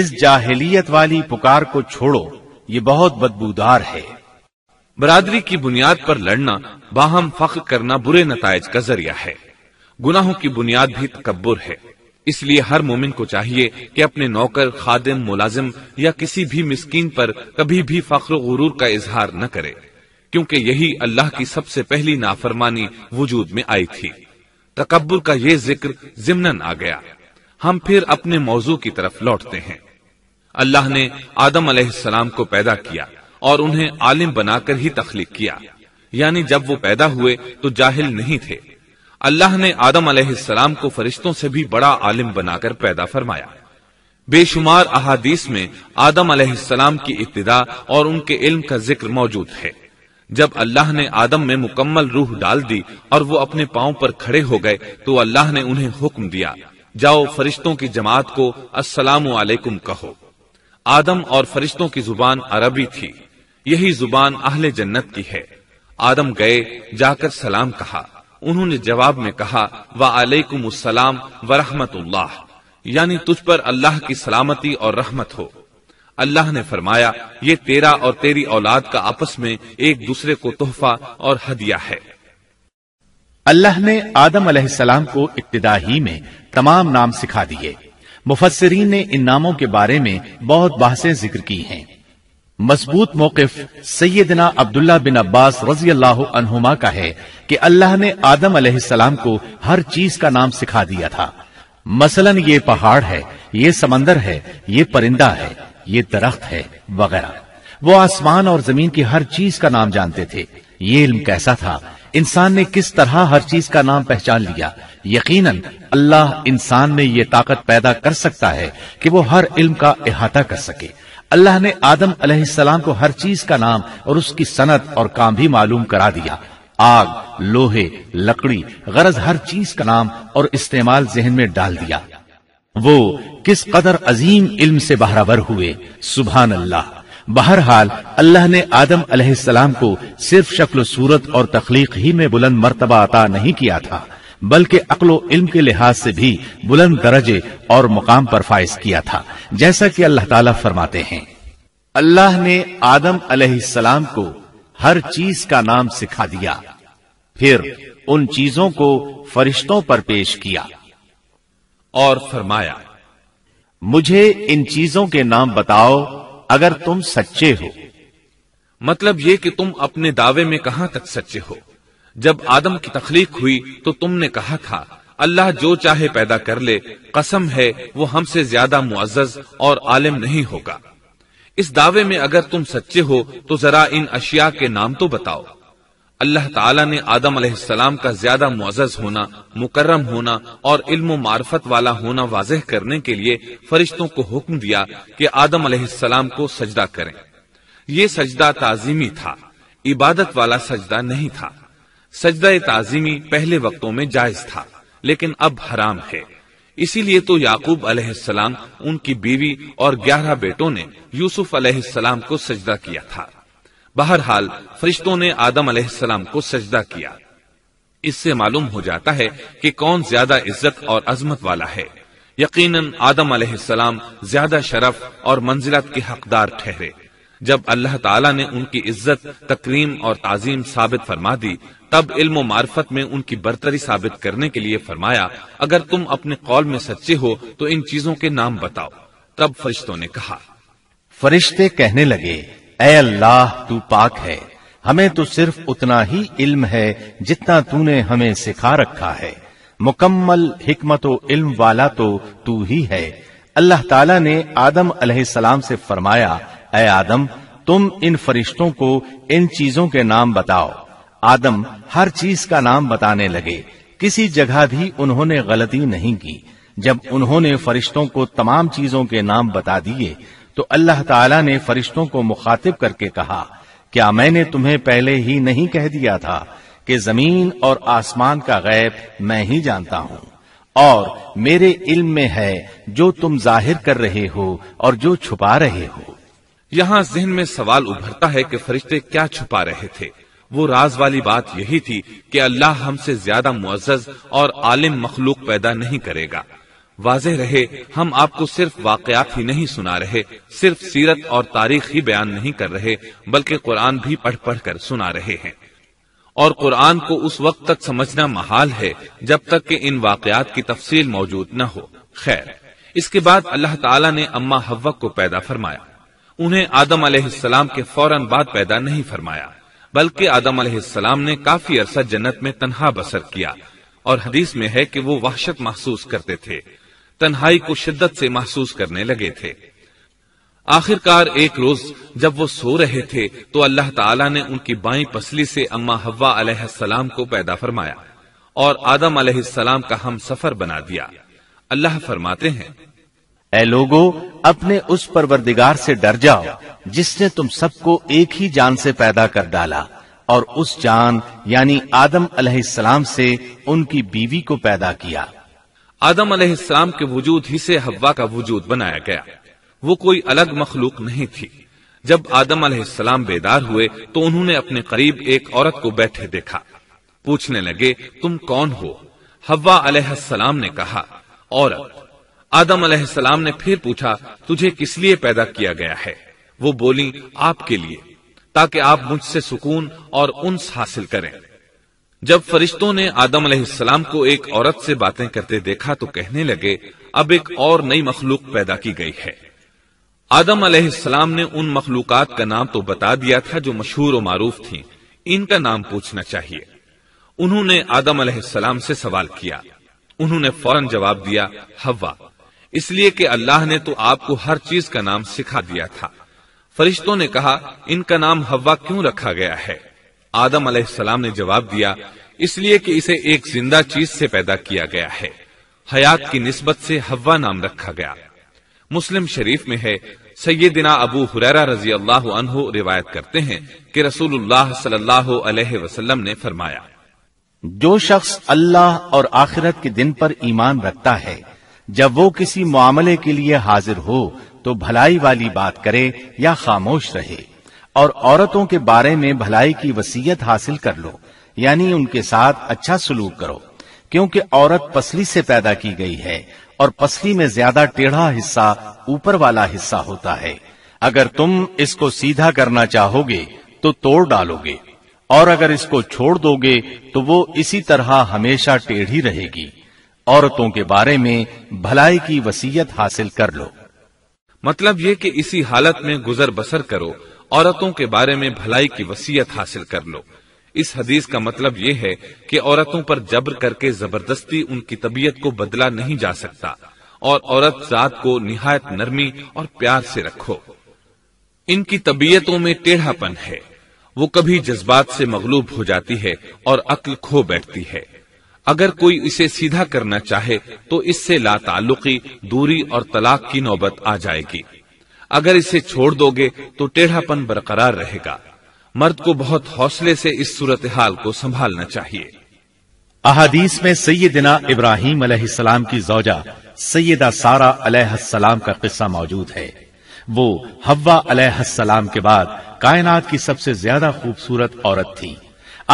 इस जाहिलियत वाली पुकार को छोड़ो ये बहुत बदबूदार है बरादरी की बुनियाद पर लड़ना बाहम फख्र करना बुरे नतज का जरिया है गुनाहों की बुनियाद भी तकबर है इसलिए हर मोमिन को चाहिए कि अपने नौकर खादिम मुलाजिम या किसी भी मिस्किन पर कभी भी फख्र गुरूर का इजहार न करे क्योंकि यही अल्लाह की सबसे पहली नाफरमानी वजूद में आई थी तकबर का ये जिक्र जिमनन आ गया हम फिर अपने मौजू की तरफ लौटते हैं अल्लाह ने आदम सलाम को पैदा किया और उन्हें आलिम बनाकर ही तख्लीक किया यानी जब वो पैदा हुए तो जाहिल नहीं थे अल्लाह ने आदम अलैहिस्सलाम को फरिश्तों से भी बड़ा आलिम बनाकर पैदा फरमाया बेशुमार अहादीस में आदम अलैहिस्सलाम की इब्तदा और उनके इल्म का जिक्र मौजूद है जब अल्लाह ने आदम में मुकम्मल रूह डाल दी और वो अपने पाओ पर खड़े हो गए तो अल्लाह ने उन्हें हुक्म दिया जाओ फरिश्तों की जमात को असलाम वालेकुम कहो आदम और फरिश्तों की जुबान अरबी थी यही जुबान अहले जन्नत की है आदम गए जाकर सलाम कहा उन्होंने जवाब में कहा व अलैकुमसलाम व यानी तुझ पर अल्लाह की सलामती और रहमत हो अल्लाह ने फरमाया ये तेरा और तेरी औलाद का आपस में एक दूसरे को तोहफा और हदिया है अल्लाह ने आदम सलाम को इब्तदा ही में तमाम नाम सिखा दिए मुफसरीन ने इन नामों के बारे में बहुत बहसें जिक्र की हैं मजबूत मौकफ सैदना अब्दुल्ला बिन अब्बास रजी अल्लाह अनहुमा का है कि अल्लाह ने आदम सलाम को हर चीज का नाम सिखा दिया था मसलन ये पहाड़ है ये समंदर है ये परिंदा है ये दरख्त है वगैरह वो आसमान और जमीन की हर चीज का नाम जानते थे ये इल्म कैसा था इंसान ने किस तरह हर चीज का नाम पहचान लिया यकीनन अल्लाह इंसान में ये ताकत पैदा कर सकता है कि वो हर इल्म का अहाता कर सके अल्लाह ने आदम अलैहिस्सलाम को हर चीज का नाम और उसकी सनत और काम भी मालूम करा दिया आग लोहे लकड़ी गरज हर चीज का नाम और इस्तेमाल जहन में डाल दिया वो किस कदर अजीम इल्म से बहरावर हुए सुबह अल्लाह बहरहाल अल्लाह ने आदम अलैहिस्सलाम को सिर्फ शक्ल सूरत और तखलीक ही में बुलंद मर्तबा अता नहीं किया था बल्कि अकलो इल्म के लिहाज से भी बुलंद दरजे और मुकाम पर फायज किया था जैसा कि अल्लाह ताला फरमाते हैं अल्लाह ने आदम अलैहिस्सलाम को हर चीज का नाम सिखा दिया फिर उन चीजों को फरिश्तों पर पेश किया और फरमाया मुझे इन चीजों के नाम बताओ अगर तुम सच्चे हो मतलब ये कि तुम अपने दावे में कहां तक सच्चे हो जब आदम की तखलीक हुई तो तुमने कहा था अल्लाह जो चाहे पैदा कर ले कसम है वो हमसे ज्यादा मुआज और आलिम नहीं होगा इस दावे में अगर तुम सच्चे हो तो जरा इन अशिया के नाम तो बताओ अल्लाह ताला ने आदम अलैहिस्सलाम का ज्यादा मुआज होना मुकर्रम होना और इल्म मार्फत वाला होना वाजह करने के लिए फरिश्तों को हुक्म दिया कि आदम अलैहिस्सलाम को सजदा करें ये सजदा ताजीमी था इबादत वाला सजदा नहीं था सजदा ताजीमी पहले वक्तों में जायज था लेकिन अब हराम है इसीलिए तो याकूब अलैहिस्सलाम उनकी बीवी और ग्यारह बेटों ने यूसुफ अलैहिस्सलाम को सजदा किया था बहरहाल फरिश्तों ने आदम अलैहिस्सलाम को सजदा किया इससे मालूम हो जाता है कि कौन ज्यादा इज्जत और अजमत वाला है यकीनन आदम अलैहिस्सलाम ज्यादा शरफ और मंजिलत के हकदार ठहरे जब अल्लाह ताला ने उनकी इज्जत तकरीम और ताजीम साबित फरमा दी तब इल्म मार्फत में उनकी बरतरी साबित करने के लिए फरमाया अगर तुम अपने कौल में सच्चे हो तो इन चीजों के नाम बताओ तब फरिश्तों ने कहा फरिश्ते कहने लगे ए अल्लाह तू पाक है हमें तो सिर्फ उतना ही इल्म है जितना तूने हमें सिखा रखा है मुकम्मल हिकमत इल्म वाला तो तू ही है अल्लाह ताला ने आदम सलाम से फरमाया ए आदम तुम इन फरिश्तों को इन चीजों के नाम बताओ आदम हर चीज का नाम बताने लगे किसी जगह भी उन्होंने गलती नहीं की जब उन्होंने फरिश्तों को तमाम चीजों के नाम बता दिए तो अल्लाह ताला ने फरिश्तों को मुखातिब करके कहा क्या मैंने तुम्हें पहले ही नहीं कह दिया था कि जमीन और आसमान का गैब मैं ही जानता हूँ और मेरे इल्म में है जो तुम जाहिर कर रहे हो और जो छुपा रहे हो यहाँ जहन में सवाल उभरता है कि फरिश्ते क्या छुपा रहे थे वो राज वाली बात यही थी कि अल्लाह हमसे ज्यादा मुआज और आलिम मखलूक पैदा नहीं करेगा वाज रहे हम आपको सिर्फ वाकयात ही नहीं सुना रहे सिर्फ सीरत और तारीख ही बयान नहीं कर रहे बल्कि कुरान भी पढ़ पढ़ कर सुना रहे हैं और कुरान को उस वक्त तक समझना महाल है जब तक कि इन वाकयात की तफसील मौजूद न हो खैर इसके बाद अल्लाह ताला ने अम्मा हव्वक को पैदा फरमाया उन्हें आदम सलाम के फौरन बाद पैदा नहीं फरमाया बल्कि आदम सलाम ने काफी अरसा जन्नत में तन्हा बसर किया और हदीस में है कि वो वहशत महसूस करते थे तन्हाई को शिद्दत से महसूस करने लगे थे आखिरकार एक रोज जब वो सो रहे थे तो अल्लाह ताला ने उनकी बाई पसली से अम्मा हवा अलैहिस्सलाम को पैदा फरमाया और आदम अलैहिस्सलाम का हम सफर बना दिया अल्लाह फरमाते हैं ए लोगो अपने उस परवरदिगार से डर जाओ जिसने तुम सबको एक ही जान से पैदा कर डाला और उस जान यानी आदम अलैहिस्सलाम से उनकी बीवी को पैदा किया आदम अलैहिस्सलाम के वजूद ही से हवा का वजूद बनाया गया वो कोई अलग मखलूक नहीं थी जब आदम अलैहिस्सलाम बेदार हुए तो उन्होंने अपने करीब एक औरत को बैठे देखा पूछने लगे तुम कौन हो हवा अलैहिस्सलाम ने कहा औरत आदम अलैहिस्सलाम ने फिर पूछा तुझे किस लिए पैदा किया गया है वो बोली आपके लिए ताकि आप मुझसे सुकून और उन्स हासिल करें जब फरिश्तों ने आदम अलैहिस्सलाम को एक औरत से बातें करते देखा तो कहने लगे अब एक और नई मखलूक पैदा की गई है आदम अलैहिस्सलाम ने उन मखलूकत का नाम तो बता दिया था जो मशहूर और मारूफ थी इनका नाम पूछना चाहिए उन्होंने आदम अलैहिस्सलाम से सवाल किया उन्होंने फौरन जवाब दिया हवा इसलिए कि अल्लाह ने तो आपको हर चीज का नाम सिखा दिया था फरिश्तों ने कहा इनका नाम हवा क्यों रखा गया है आदम सलाम ने जवाब दिया इसलिए कि इसे एक जिंदा चीज से पैदा किया गया है हयात की नस्बत से हवा नाम रखा गया मुस्लिम शरीफ में है सैदिना अबू हुरैरा रजी अल्लाह अनहु रिवायत करते हैं कि रसूलुल्लाह सल्लल्लाहु अलैहि वसल्लम ने फरमाया जो शख्स अल्लाह और आखिरत के दिन पर ईमान रखता है जब वो किसी मामले के लिए हाजिर हो तो भलाई वाली बात करे या खामोश रहे और औरतों के बारे में भलाई की वसीयत हासिल कर लो यानी उनके साथ अच्छा सलूक करो क्योंकि औरत पसली से पैदा की गई है और पसली में ज्यादा टेढ़ा हिस्सा ऊपर वाला हिस्सा होता है अगर तुम इसको सीधा करना चाहोगे तो तोड़ डालोगे और अगर इसको छोड़ दोगे तो वो इसी तरह हमेशा टेढ़ी रहेगी औरतों के बारे में भलाई की वसीयत हासिल कर लो मतलब ये कि इसी हालत में गुजर बसर करो औरतों के बारे में भलाई की वसीयत हासिल कर लो इस हदीस का मतलब ये है कि औरतों पर जबर करके जबरदस्ती उनकी तबीयत को बदला नहीं जा सकता और औरत जात को निहायत नरमी और प्यार से रखो इनकी तबीयतों में टेढ़ापन है वो कभी जज्बात से मगलूब हो जाती है और अक्ल खो बैठती है अगर कोई इसे सीधा करना चाहे तो इससे लाताल्लुकी दूरी और तलाक की नौबत आ जाएगी अगर इसे छोड़ दोगे तो टेढ़ापन बरकरार रहेगा मर्द को बहुत हौसले से इस सूरत हाल को संभालना चाहिए अहादीस में सैदिना इब्राहिम की जौजा सैदा सारा अलहसलाम का किस्सा मौजूद है वो हवा अलहसलाम के बाद कायनात की सबसे ज्यादा खूबसूरत औरत थी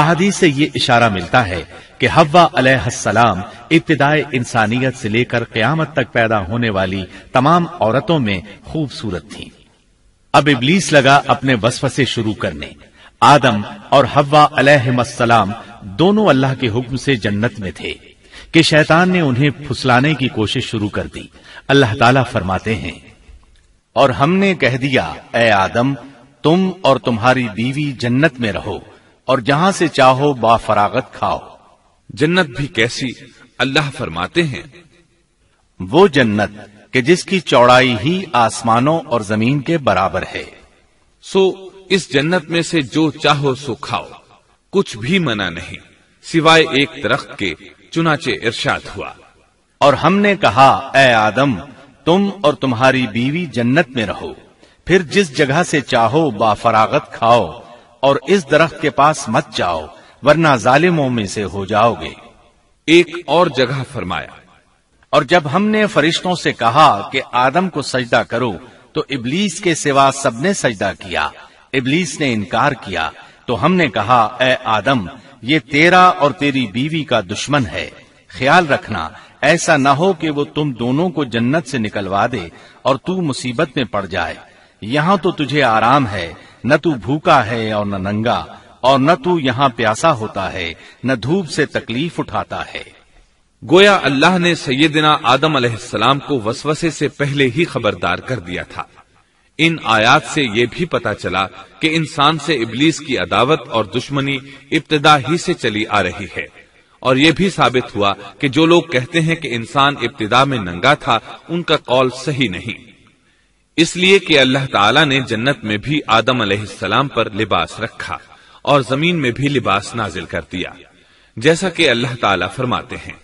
अहदी से ये इशारा मिलता है कि हवा अलैहिस्सलाम इब्तदाय इंसानियत से लेकर क्यामत तक पैदा होने वाली तमाम औरतों में खूबसूरत थी अब इबलीस लगा अपने से शुरू करने आदम और हवा अलैहिस्सलाम दोनों अल्लाह के हुक्म से जन्नत में थे कि शैतान ने उन्हें फुसलाने की कोशिश शुरू कर दी अल्लाह ताला फरमाते हैं और हमने कह दिया ए आदम तुम और तुम्हारी बीवी जन्नत में रहो और जहां से चाहो बाफरागत खाओ जन्नत भी कैसी अल्लाह फरमाते हैं वो जन्नत के जिसकी चौड़ाई ही आसमानों और जमीन के बराबर है सो इस जन्नत में से जो चाहो सो खाओ कुछ भी मना नहीं सिवाय एक दरख्त के चुनाचे इरशाद हुआ और हमने कहा ए आदम तुम और तुम्हारी बीवी जन्नत में रहो फिर जिस जगह से चाहो बाफरागत खाओ और इस दरख्त के पास मत जाओ वरना जालिमों में से हो जाओगे एक और जगह फरमाया और जब हमने फरिश्तों से कहा कि आदम को सजदा करो तो इबलीस के सिवा सबने सजदा किया इबलीस ने इनकार किया तो हमने कहा ए आदम ये तेरा और तेरी बीवी का दुश्मन है ख्याल रखना ऐसा ना हो कि वो तुम दोनों को जन्नत से निकलवा दे और तू मुसीबत में पड़ जाए यहाँ तो तुझे आराम है न तू भूखा है और न नंगा और न तू यहाँ प्यासा होता है न धूप से तकलीफ उठाता है गोया अल्लाह ने सैयदना आदम अलैहिस्सलाम को वसवसे से पहले ही खबरदार कर दिया था इन आयात से यह भी पता चला कि इंसान से इबलीस की अदावत और दुश्मनी इब्तदा ही से चली आ रही है और यह भी साबित हुआ कि जो लोग कहते हैं कि इंसान इब्तदा में नंगा था उनका कौल सही नहीं इसलिए कि अल्लाह ताला ने जन्नत में भी आदम अलैहिस्सलाम पर लिबास रखा और जमीन में भी लिबास नाजिल कर दिया जैसा कि अल्लाह ताला फरमाते हैं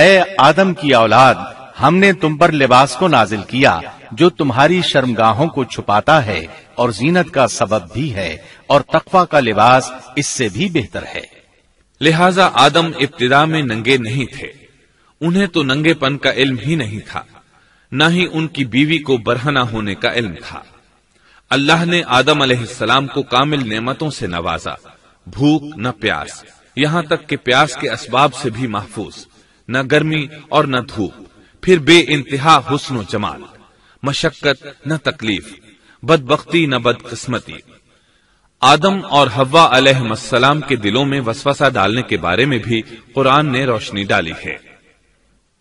ऐ आदम की औलाद हमने तुम पर लिबास को नाजिल किया जो तुम्हारी शर्मगाहों को छुपाता है और जीनत का सबब भी है और तकवा का लिबास इससे भी बेहतर है लिहाजा आदम इब्तदा में नंगे नहीं थे उन्हें तो नंगेपन का इल्म ही नहीं था न ही उनकी बीवी को बरहना होने का इल्म था अल्लाह ने आदम अलैहिस्सलाम को कामिल नेमतों से नवाजा भूख न प्यास यहाँ तक कि प्यास के असबाब से भी महफूज न गर्मी और न धूप फिर बे इंतहा हुसन जमाल मशक्कत न तकलीफ बदबख्ती न बदकिस्मती आदम और हवा अलैहिस्सलाम के दिलों में वसवसा डालने के बारे में भी कुरान ने रोशनी डाली है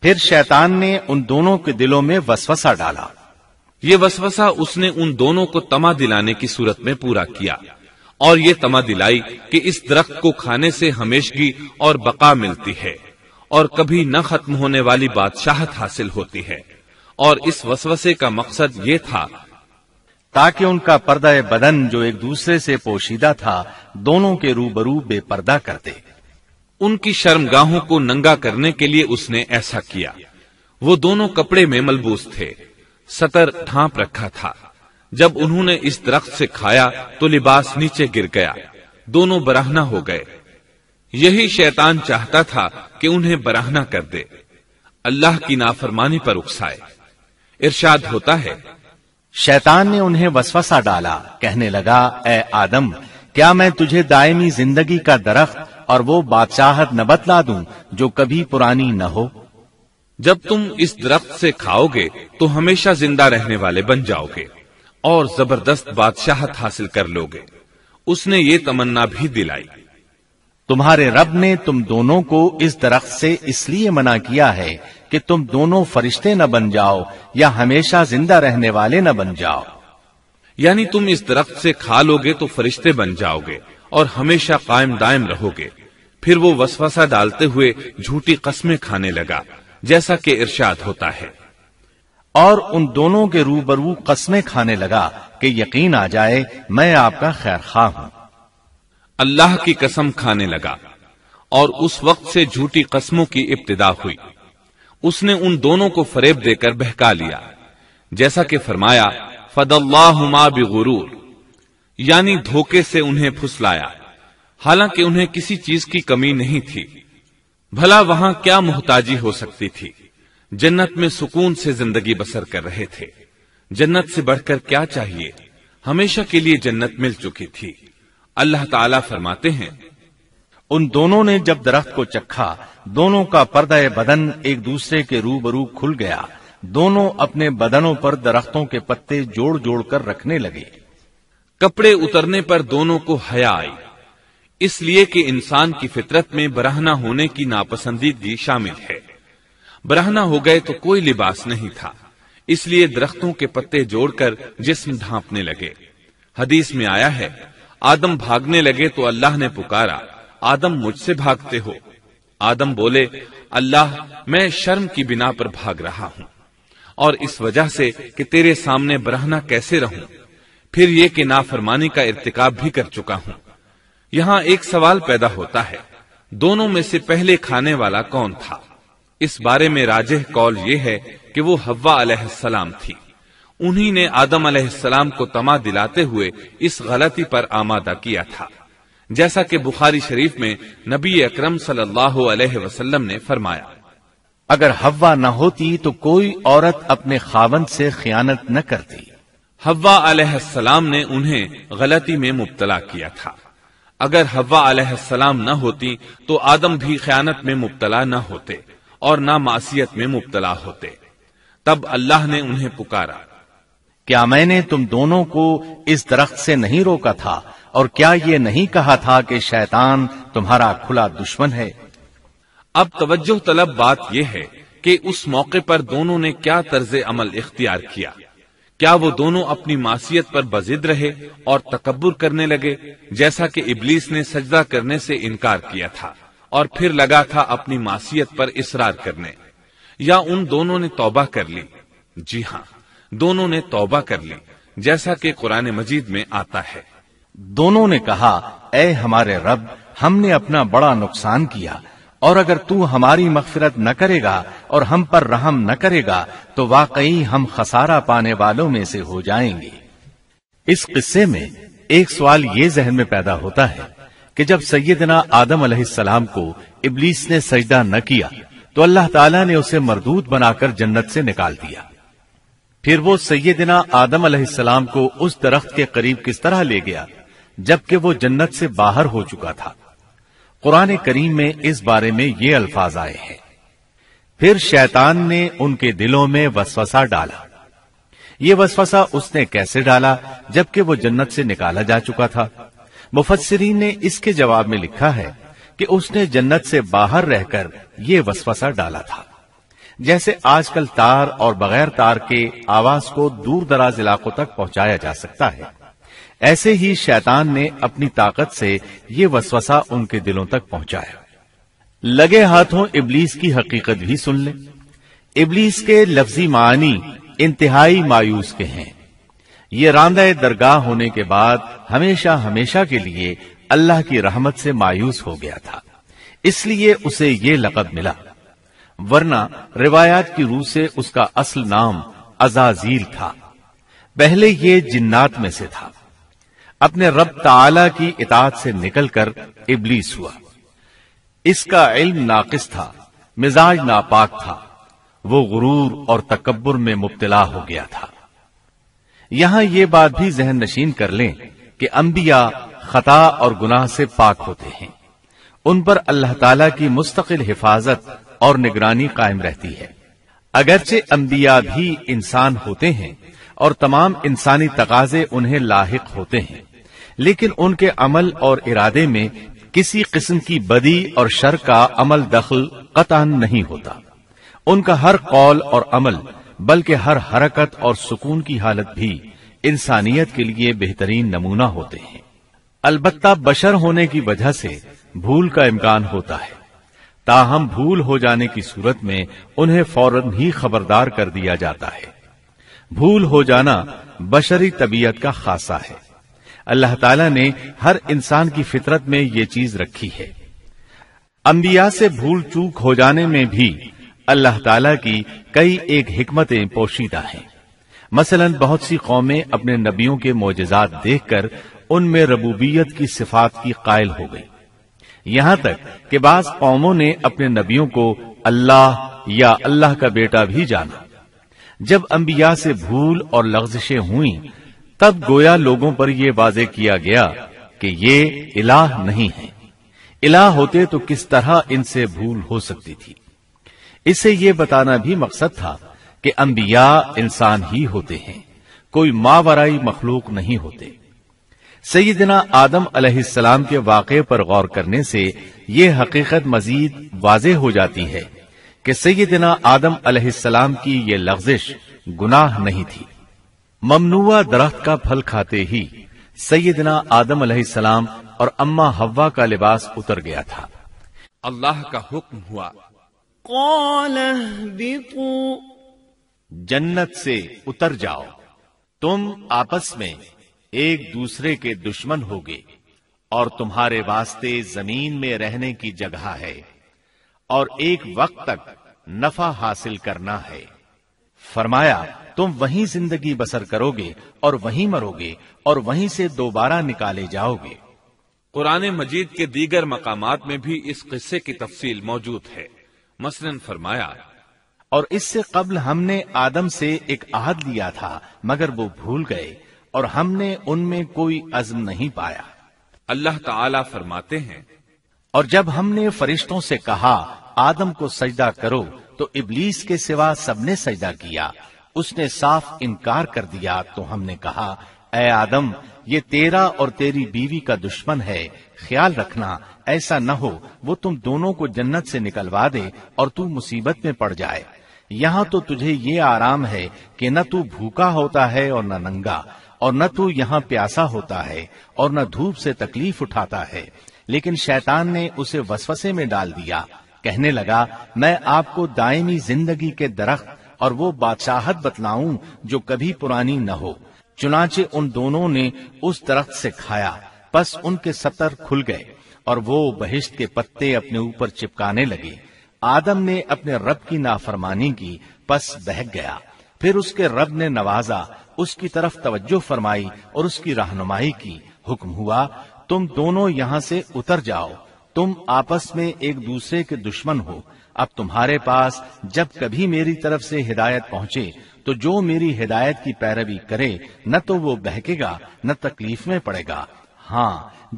फिर शैतान ने उन दोनों के दिलों में वसवसा डाला ये वसवसा उसने उन दोनों को तमा दिलाने की सूरत में पूरा किया और ये तमा दिलाई कि इस दरख्त को खाने से हमेशगी और बका मिलती है और कभी न खत्म होने वाली बादशाहत हासिल होती है और इस वसवसे का मकसद ये था ताकि उनका पर्दा बदन जो एक दूसरे से पोशीदा था दोनों के रूबरू बेपर्दा कर दे उनकी शर्मगाहों को नंगा करने के लिए उसने ऐसा किया वो दोनों कपड़े में मलबूस थे सतर ठाप रखा था जब उन्होंने इस दरख्त से खाया तो लिबास नीचे गिर गया दोनों बराहना हो गए यही शैतान चाहता था कि उन्हें बराहना कर दे अल्लाह की नाफरमानी पर उकसाए इरशाद होता है शैतान ने उन्हें वसवसा डाला कहने लगा ए आदम क्या मैं तुझे दायमी जिंदगी का दरख्त और वो बादशाहत न बतला दूं जो कभी पुरानी न हो जब तुम इस दरख्त से खाओगे तो हमेशा जिंदा रहने वाले बन जाओगे और जबरदस्त बादशाहत हासिल कर लोगे उसने ये तमन्ना भी दिलाई तुम्हारे रब ने तुम दोनों को इस दरख्त से इसलिए मना किया है कि तुम दोनों फरिश्ते न बन जाओ या हमेशा जिंदा रहने वाले न बन जाओ यानी तुम इस दरख्त से खा लोगे तो फरिश्ते बन जाओगे और हमेशा कायम दायम रहोगे फिर वो वसवसा डालते हुए झूठी कस्में खाने लगा जैसा कि इरशाद होता है और उन दोनों के रूबरू कस्में खाने लगा कि यकीन आ जाए मैं आपका खैर खा हूं अल्लाह की कसम खाने लगा और उस वक्त से झूठी कस्मों की इब्तदा हुई उसने उन दोनों को फरेब देकर बहका लिया जैसा कि फरमाया फदल्लाहुमा बिगुरूर यानी धोखे से उन्हें फुसलाया हालांकि उन्हें किसी चीज की कमी नहीं थी भला वहां क्या मोहताजी हो सकती थी जन्नत में सुकून से जिंदगी बसर कर रहे थे जन्नत से बढ़कर क्या चाहिए हमेशा के लिए जन्नत मिल चुकी थी अल्लाह ताला फरमाते हैं उन दोनों ने जब दरख्त को चखा दोनों का पर्दा बदन एक दूसरे के रूबरू खुल गया दोनों अपने बदनों पर दरख्तों के पत्ते जोड़ जोड़ कर रखने लगे कपड़े उतरने पर दोनों को हया आई इसलिए कि इंसान की फितरत में बरहना होने की नापसंदीदगी शामिल है बरहना हो गए तो कोई लिबास नहीं था इसलिए दरख्तों के पत्ते जोड़कर जिस्म ढांपने लगे हदीस में आया है आदम भागने लगे तो अल्लाह ने पुकारा आदम मुझसे भागते हो आदम बोले अल्लाह मैं शर्म की बिना पर भाग रहा हूं और इस वजह से कि तेरे सामने बरहना कैसे रहूं फिर ये कि नाफरमानी का इरतकाब भी कर चुका हूं यहाँ एक सवाल पैदा होता है दोनों में से पहले खाने वाला कौन था इस बारे में राजे कौल ये है कि वो हवा अलैहिस्सलाम थी उन्हीं ने आदम अलैहिस्सलाम को तमा दिलाते हुए इस गलती पर आमादा किया था जैसा कि बुखारी शरीफ में नबी अकरम सल्लल्लाहु अलैहि वसल्लम ने फरमाया अगर हवा न होती तो कोई औरत अपने खावन से खयानत न करती हवा अलैहिस्सलाम ने उन्हें गलती में मुबतला किया था अगर हवा अलैहिस्सलाम न होती तो आदम भी खयानत में मुबतला न होते और ना मासीत में मुबतला होते तब अल्लाह ने उन्हें पुकारा क्या मैंने तुम दोनों को इस दरख्त से नहीं रोका था और क्या ये नहीं कहा था कि शैतान तुम्हारा खुला दुश्मन है अब तवज्जो तलब बात यह है कि उस मौके पर दोनों ने क्या तर्ज अमल इख्तियार किया क्या वो दोनों अपनी मासीत पर बजिद रहे और तकबर करने लगे जैसा कि इबलीस ने सजदा करने से इनकार किया था और फिर लगा था अपनी मासीत पर इसरार करने या उन दोनों ने तौबा कर ली जी हाँ दोनों ने तौबा कर ली जैसा कि कुरान मजीद में आता है दोनों ने कहा ए हमारे रब हमने अपना बड़ा नुकसान किया और अगर तू हमारी मगफिरत न करेगा और हम पर रहम न करेगा तो वाकई हम खसारा पाने वालों में से हो जाएंगे इस किस्से में एक सवाल ये जहन में पैदा होता है कि जब सैदना आदम अलैहिस्सलाम को इबलीस ने सजदा न किया तो अल्लाह ताला ने उसे मरदूत बनाकर जन्नत से निकाल दिया फिर वो सैदना आदम अलैहिस्सलाम को उस दरख्त के करीब किस तरह ले गया जबकि वो जन्नत से बाहर हो चुका था कुरान करीम में इस बारे में ये अल्फाज आए हैं फिर शैतान ने उनके दिलों में वसवसा डाला ये वसवसा उसने कैसे डाला जबकि वो जन्नत से निकाला जा चुका था मुफसरीन ने इसके जवाब में लिखा है कि उसने जन्नत से बाहर रहकर ये वसवसा डाला था जैसे आजकल तार और बगैर तार के आवाज को दूर दराज इलाकों तक पहुंचाया जा सकता है ऐसे ही शैतान ने अपनी ताकत से ये वसवसा उनके दिलों तक पहुंचाया लगे हाथों इबलीस की हकीकत भी सुन ले इबलीस के लफ्जी मानी इंतहाई मायूस के हैं ये रांदा दरगाह होने के बाद हमेशा हमेशा के लिए अल्लाह की रहमत से मायूस हो गया था इसलिए उसे ये लकब मिला वरना रिवायात की रूह से उसका असल नाम अजाजील था पहले ये जिन्नात में से था अपने रब ताला की इतात से निकलकर इबलीस हुआ इसका इल्म नाकिस था मिजाज नापाक था वो गुरूर और तकबर में मुबतला हो गया था यहां यह बात भी जहन नशीन कर लें कि अंबिया खता और गुनाह से पाक होते हैं उन पर अल्लाह ताला की मुस्तकिल हिफाजत और निगरानी कायम रहती है अगरचे अंबिया भी इंसान होते हैं और तमाम इंसानी तकाजे उन्हें लाक होते हैं लेकिन उनके अमल और इरादे में किसी किस्म की बदी और शर का अमल दखल कतान नहीं होता उनका हर कौल और अमल बल्कि हर हरकत और सुकून की हालत भी इंसानियत के लिए बेहतरीन नमूना होते हैं अलबत्ता बशर होने की वजह से भूल का इम्कान होता है ताहम भूल हो जाने की सूरत में उन्हें फौरन ही खबरदार कर दिया जाता है भूल हो जाना बशरी तबीयत का खासा है अल्लाह ताला ने हर इंसान की फितरत में ये चीज रखी है अंबिया से भूल चूक हो जाने में भी अल्लाह ताला की कई एक हिकमतें पोशीदा हैं मसलन बहुत सी कौमें अपने नबियों के मोजात देखकर उनमें रबूबियत की सिफात की कायल हो गई यहां तक कि बाज कौमों ने अपने नबियों को अल्लाह या अल्लाह का बेटा भी जाना जब अंबिया से भूल और लफ्जिशें हुई तब गोया लोगों पर यह वाजे किया गया कि ये इलाह नहीं है इलाह होते तो किस तरह इनसे भूल हो सकती थी इसे ये बताना भी मकसद था कि अंबिया इंसान ही होते हैं कोई मावराई मखलूक नहीं होते सईदना आदम अलैहिस्सलाम के वाक़े पर गौर करने से यह हकीकत मजीद वाज हो जाती है कि सईदना आदम अलैहिस्सलाम की यह लफ्जिश गुनाह नहीं थी ममनुआ दरख्त का फल खाते ही सैदना आदम सलाम और अम्मा हवा का लिबास उतर गया था अल्लाह का हुक्म हुआ कौन जन्नत से उतर जाओ तुम आपस में एक दूसरे के दुश्मन होगे और तुम्हारे वास्ते जमीन में रहने की जगह है और एक वक्त तक नफा हासिल करना है फरमाया तुम वहीं जिंदगी बसर करोगे और वहीं मरोगे और वहीं से दोबारा निकाले जाओगे कुरान मजीद के दीगर मकाम में भी इस किस्से की तफसील मौजूद है मसलन फरमाया और इससे कबल हमने आदम से एक आहद लिया था मगर वो भूल गए और हमने उनमें कोई अजम नहीं पाया अल्लाह ताला फरमाते हैं और जब हमने फरिश्तों से कहा आदम को सजदा करो तो इबलीस के सिवा सबने सजदा किया उसने साफ इनकार कर दिया तो हमने कहा ए आदम ये तेरा और तेरी बीवी का दुश्मन है ख्याल रखना ऐसा न हो वो तुम दोनों को जन्नत से निकलवा दे और तू मुसीबत में पड़ जाए यहाँ तो तुझे ये आराम है कि न तू भूखा होता है और न नंगा और न तू यहाँ प्यासा होता है और न धूप से तकलीफ उठाता है लेकिन शैतान ने उसे वसवसे में डाल दिया कहने लगा मैं आपको दायमी जिंदगी के दरख्त और वो बादशाहत बतलाऊं जो कभी पुरानी न हो चुनाचे उन दोनों ने उस दरख्त से खाया बस उनके सतर खुल गए और वो बहिश्त के पत्ते अपने ऊपर चिपकाने लगे आदम ने अपने रब की नाफरमानी की बस बहक गया फिर उसके रब ने नवाजा उसकी तरफ तवज्जो फरमाई और उसकी रहनुमाई की हुक्म हुआ तुम दोनों यहाँ से उतर जाओ तुम आपस में एक दूसरे के दुश्मन हो अब तुम्हारे पास जब कभी मेरी तरफ से हिदायत पहुंचे तो जो मेरी हिदायत की पैरवी करे न तो वो बहकेगा न तकलीफ में पड़ेगा हाँ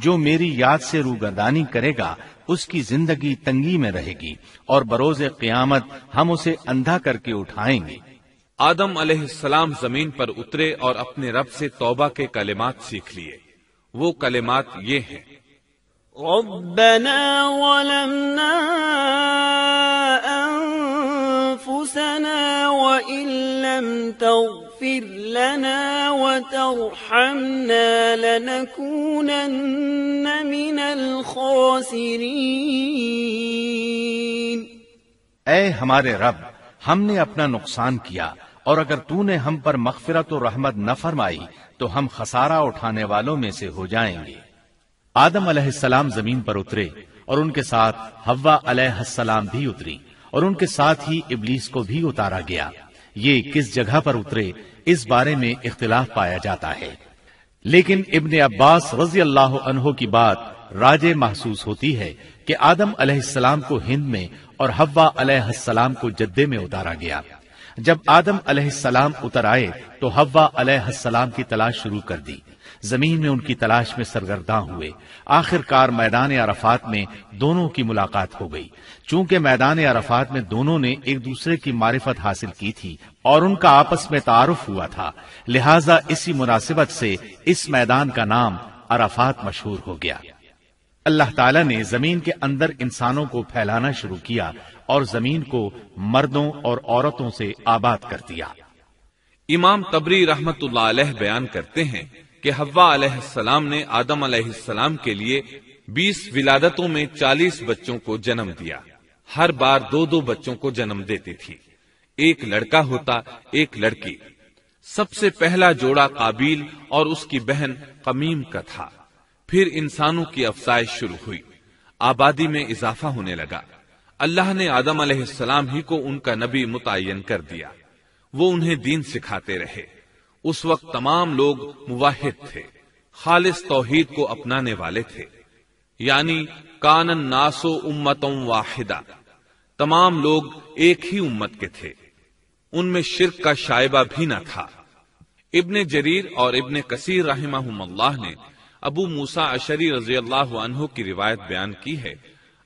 जो मेरी याद से रूगरदानी करेगा उसकी जिंदगी तंगी में रहेगी और बरोज क्यामत हम उसे अंधा करके उठाएंगे आदम अलैहिस्सलाम जमीन पर उतरे और अपने रब से तौबा के कलेमात सीख लिए वो कलेमात ये हैं ربنا ظلمنا أنفسنا وإن لم تغفر لنا وترحمنا لنكونن من الخاسرين ऐ हमारे रब हमने अपना नुकसान किया और अगर तूने हम पर मगफिरत और रहमत न फरमाई तो हम खसारा उठाने वालों में से हो जाएंगे आदम अलैहिस्सलाम जमीन पर उतरे और उनके साथ हव्वा अलैहिस्सलाम भी उतरी और उनके साथ ही इबलीस को भी उतारा गया ये किस जगह पर उतरे इस बारे में इख्तिलाफ पाया जाता है लेकिन इब्ने अब्बास रजी अल्लाह अनहो की बात राजे महसूस होती है कि आदम अलैहिस्सलाम को हिंद में और हवा अलैहिस्सलाम को जद्दे में उतारा गया जब आदम अलैहिस्सलाम उतर आए तो हवा अलैहिस्सलाम की तलाश शुरू कर दी जमीन में उनकी तलाश में सरगर्दा हुए आखिरकार मैदान अरफात में दोनों की मुलाकात हो गई चूंकि मैदान अरफात में दोनों ने एक दूसरे की मारिफत हासिल की थी और उनका आपस में तारफ हुआ था लिहाजा इसी मुनासिबत से इस मैदान का नाम अराफात मशहूर हो गया अल्लाह ताला ने जमीन के अंदर इंसानों को फैलाना शुरू किया और जमीन को मर्दों और औरतों से आबाद कर दिया इमाम तबरी रहमत बयान करते हैं कि हवा सलाम ने आदम सलाम के लिए 20 विलादतों में 40 बच्चों को जन्म दिया हर बार दो दो बच्चों को जन्म देती थी एक लड़का होता एक लड़की सबसे पहला जोड़ा काबिल और उसकी बहन कमीम का था फिर इंसानों की अफसाइश शुरू हुई आबादी में इजाफा होने लगा अल्लाह ने आदम सलाम ही को उनका नबी मुतन कर दिया वो उन्हें दीन सिखाते रहे उस वक्त तमाम लोग मुवाहिद थे खालिस तोहीद को अपनाने वाले थे यानी कानन नासो उम्मतम वाहिदा तमाम लोग एक ही उम्मत के थे उनमें शिरक का शायबा भी न था इब्ने जरीर और इब्ने कसीर रहमा ने अबू मूसा अशरी रजी अल्लाह की रिवायत बयान की है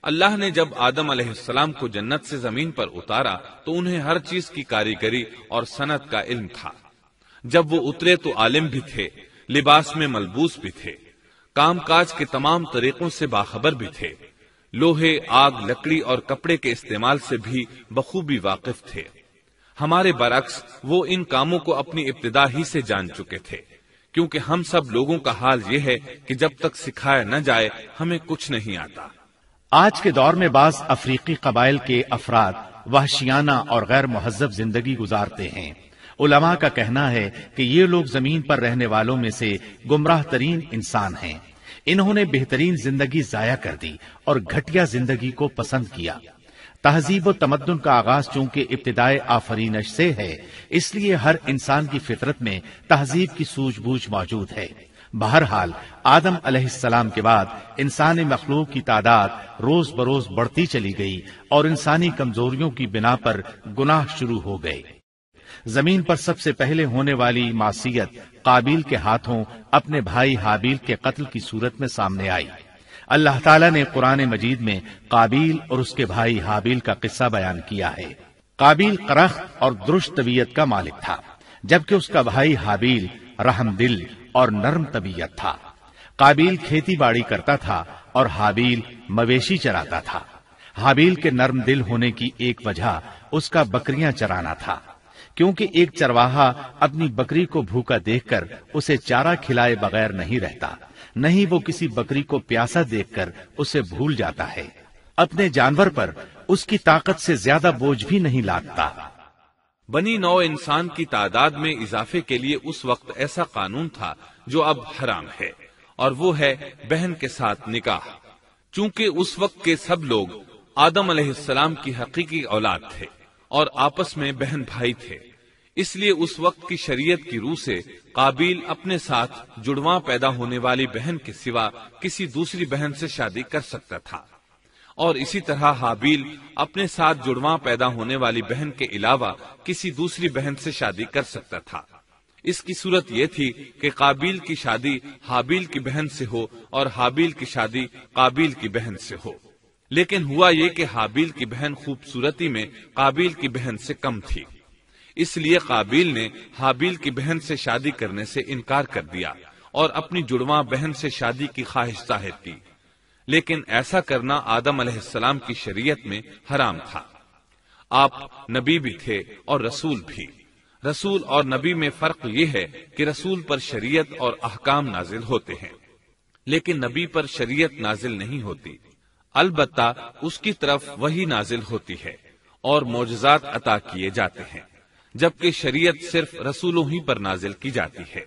अल्लाह ने जब आदम अलैहिस्सलाम को जन्नत से जमीन पर उतारा तो उन्हें हर चीज की कारीगरी और सनत का इल्म था जब वो उतरे तो आलिम भी थे लिबास में मलबूस भी थे कामकाज के तमाम तरीकों से बाखबर भी थे लोहे आग लकड़ी और कपड़े के इस्तेमाल से भी बखूबी वाकिफ थे हमारे बरक्स वो इन कामों को अपनी इब्तदा ही से जान चुके थे क्योंकि हम सब लोगों का हाल यह है कि जब तक सिखाया न जाए हमें कुछ नहीं आता आज के दौर में बाज अफ्रीकी कबाइल के अफराद वहशियाना और गैर महजब जिंदगी गुजारते हैं उलमा का कहना है कि ये लोग जमीन पर रहने वालों में से गुमराह तरीन इंसान हैं इन्होंने बेहतरीन जिंदगी जाया कर दी और घटिया जिंदगी को पसंद किया तहजीब तमदन का आगाज चूंकि इब्तदाय आफरीनश से है इसलिए हर इंसान की फितरत में तहजीब की सूझबूझ मौजूद है बहरहाल आदम अलैहिस्सलाम के बाद इंसानी मखलूक की तादाद रोज बरोज बढ़ती चली गई और इंसानी कमजोरियों की बिना पर गुनाह शुरू हो गए जमीन पर सबसे पहले होने वाली मासीत काबिल के हाथों अपने भाई हाबिल के कत्ल की सूरत में सामने आई अल्लाह ताला ने कुरान मजीद में काबिल और उसके भाई हाबिल का किस्सा बयान किया है काबिल करख और दुरुस्त तबीयत का मालिक था जबकि उसका भाई हाबिल रहम दिल और नरम तबीयत था काबिल खेती बाड़ी करता था और हाबील मवेशी चराता था हाबील के नर्म दिल होने की एक वजह उसका बकरियां चराना था क्योंकि एक चरवाहा अपनी बकरी को भूखा देखकर उसे चारा खिलाए बगैर नहीं रहता नहीं वो किसी बकरी को प्यासा देखकर उसे भूल जाता है अपने जानवर पर उसकी ताकत से ज्यादा बोझ भी नहीं लादता बनी नौ इंसान की तादाद में इजाफे के लिए उस वक्त ऐसा कानून था जो अब हराम है और वो है बहन के साथ निकाह चूंकि उस वक्त के सब लोग आदम अलैहिस्सलाम की हकीकी औलाद थे और आपस में बहन भाई थे इसलिए उस वक्त की शरीयत की रूह से काबिल अपने साथ जुड़वा पैदा होने वाली बहन के सिवा किसी दूसरी बहन से शादी कर सकता था और इसी तरह हाबील अपने साथ जुड़वा पैदा होने वाली बहन के अलावा किसी दूसरी बहन से शादी कर सकता था इसकी सूरत यह थी कि काबिल की शादी हाबील की बहन से हो और हाबील की शादी काबिल की बहन से हो लेकिन हुआ ये कि हाबील की बहन खूबसूरती में काबिल की बहन से कम थी इसलिए काबिल ने हाबील की बहन से शादी करने से इनकार कर दिया और अपनी जुड़वा बहन से शादी की ख्वाहिश जाहिर की लेकिन ऐसा करना आदम अलैहिस्सलाम की शरीयत में हराम था आप नबी भी थे और रसूल भी रसूल और नबी में फर्क यह है कि रसूल पर शरीयत और अहकाम नाजिल होते हैं लेकिन नबी पर शरीयत नाजिल नहीं होती अलबत्ता उसकी तरफ वही नाजिल होती है और मोजात अता किए जाते हैं जबकि शरीयत सिर्फ रसूलों ही पर नाजिल की जाती है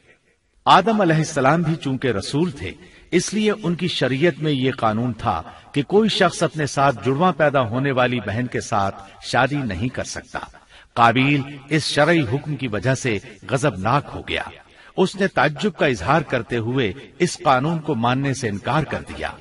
आदम अलैहिस्सलाम भी चूंकि रसूल थे इसलिए उनकी शरीयत में ये कानून था कि कोई शख्स अपने साथ जुड़वा पैदा होने वाली बहन के साथ शादी नहीं कर सकता काबिल इस शरा हुक्म की वजह से गजबनाक हो गया उसने ताज्जुब का इजहार करते हुए इस कानून को मानने से इनकार कर दिया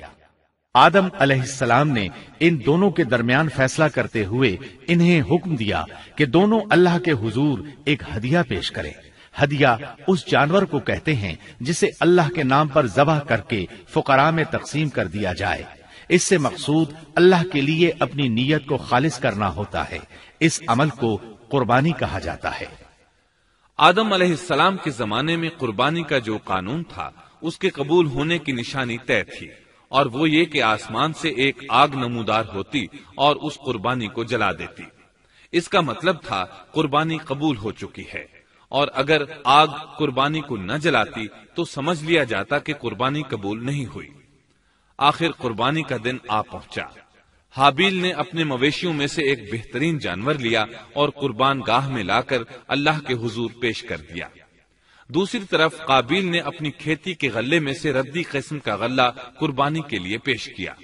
आदम अलैहिस्सलाम ने इन दोनों के दरमियान फैसला करते हुए इन्हें हुक्म दिया कि दोनों अल्लाह के हुजूर एक हदिया पेश करें हदिया उस जानवर को कहते हैं जिसे अल्लाह के नाम पर जबह करके फुकरा में तकसीम कर दिया जाए इससे मकसूद अल्लाह के लिए अपनी नीयत को खालिज करना होता है इस अमल को कुर्बानी कहा जाता है आदम सलाम के जमाने में कुर्बानी का जो कानून था उसके कबूल होने की निशानी तय थी और वो ये कि आसमान से एक आग नमूदार होती और उस कुर्बानी को जला देती इसका मतलब था कुर्बानी कबूल हो चुकी है और अगर आग कुर्बानी को न जलाती तो समझ लिया जाता कि कुर्बानी कबूल नहीं हुई आखिर कुर्बानी का दिन आ पहुंचा हाबील ने अपने मवेशियों में से एक बेहतरीन जानवर लिया और कुर्बान गाह में लाकर अल्लाह के हुजूर पेश कर दिया दूसरी तरफ काबिल ने अपनी खेती के गले में से रद्दी किस्म का गला कुर्बानी के लिए पेश किया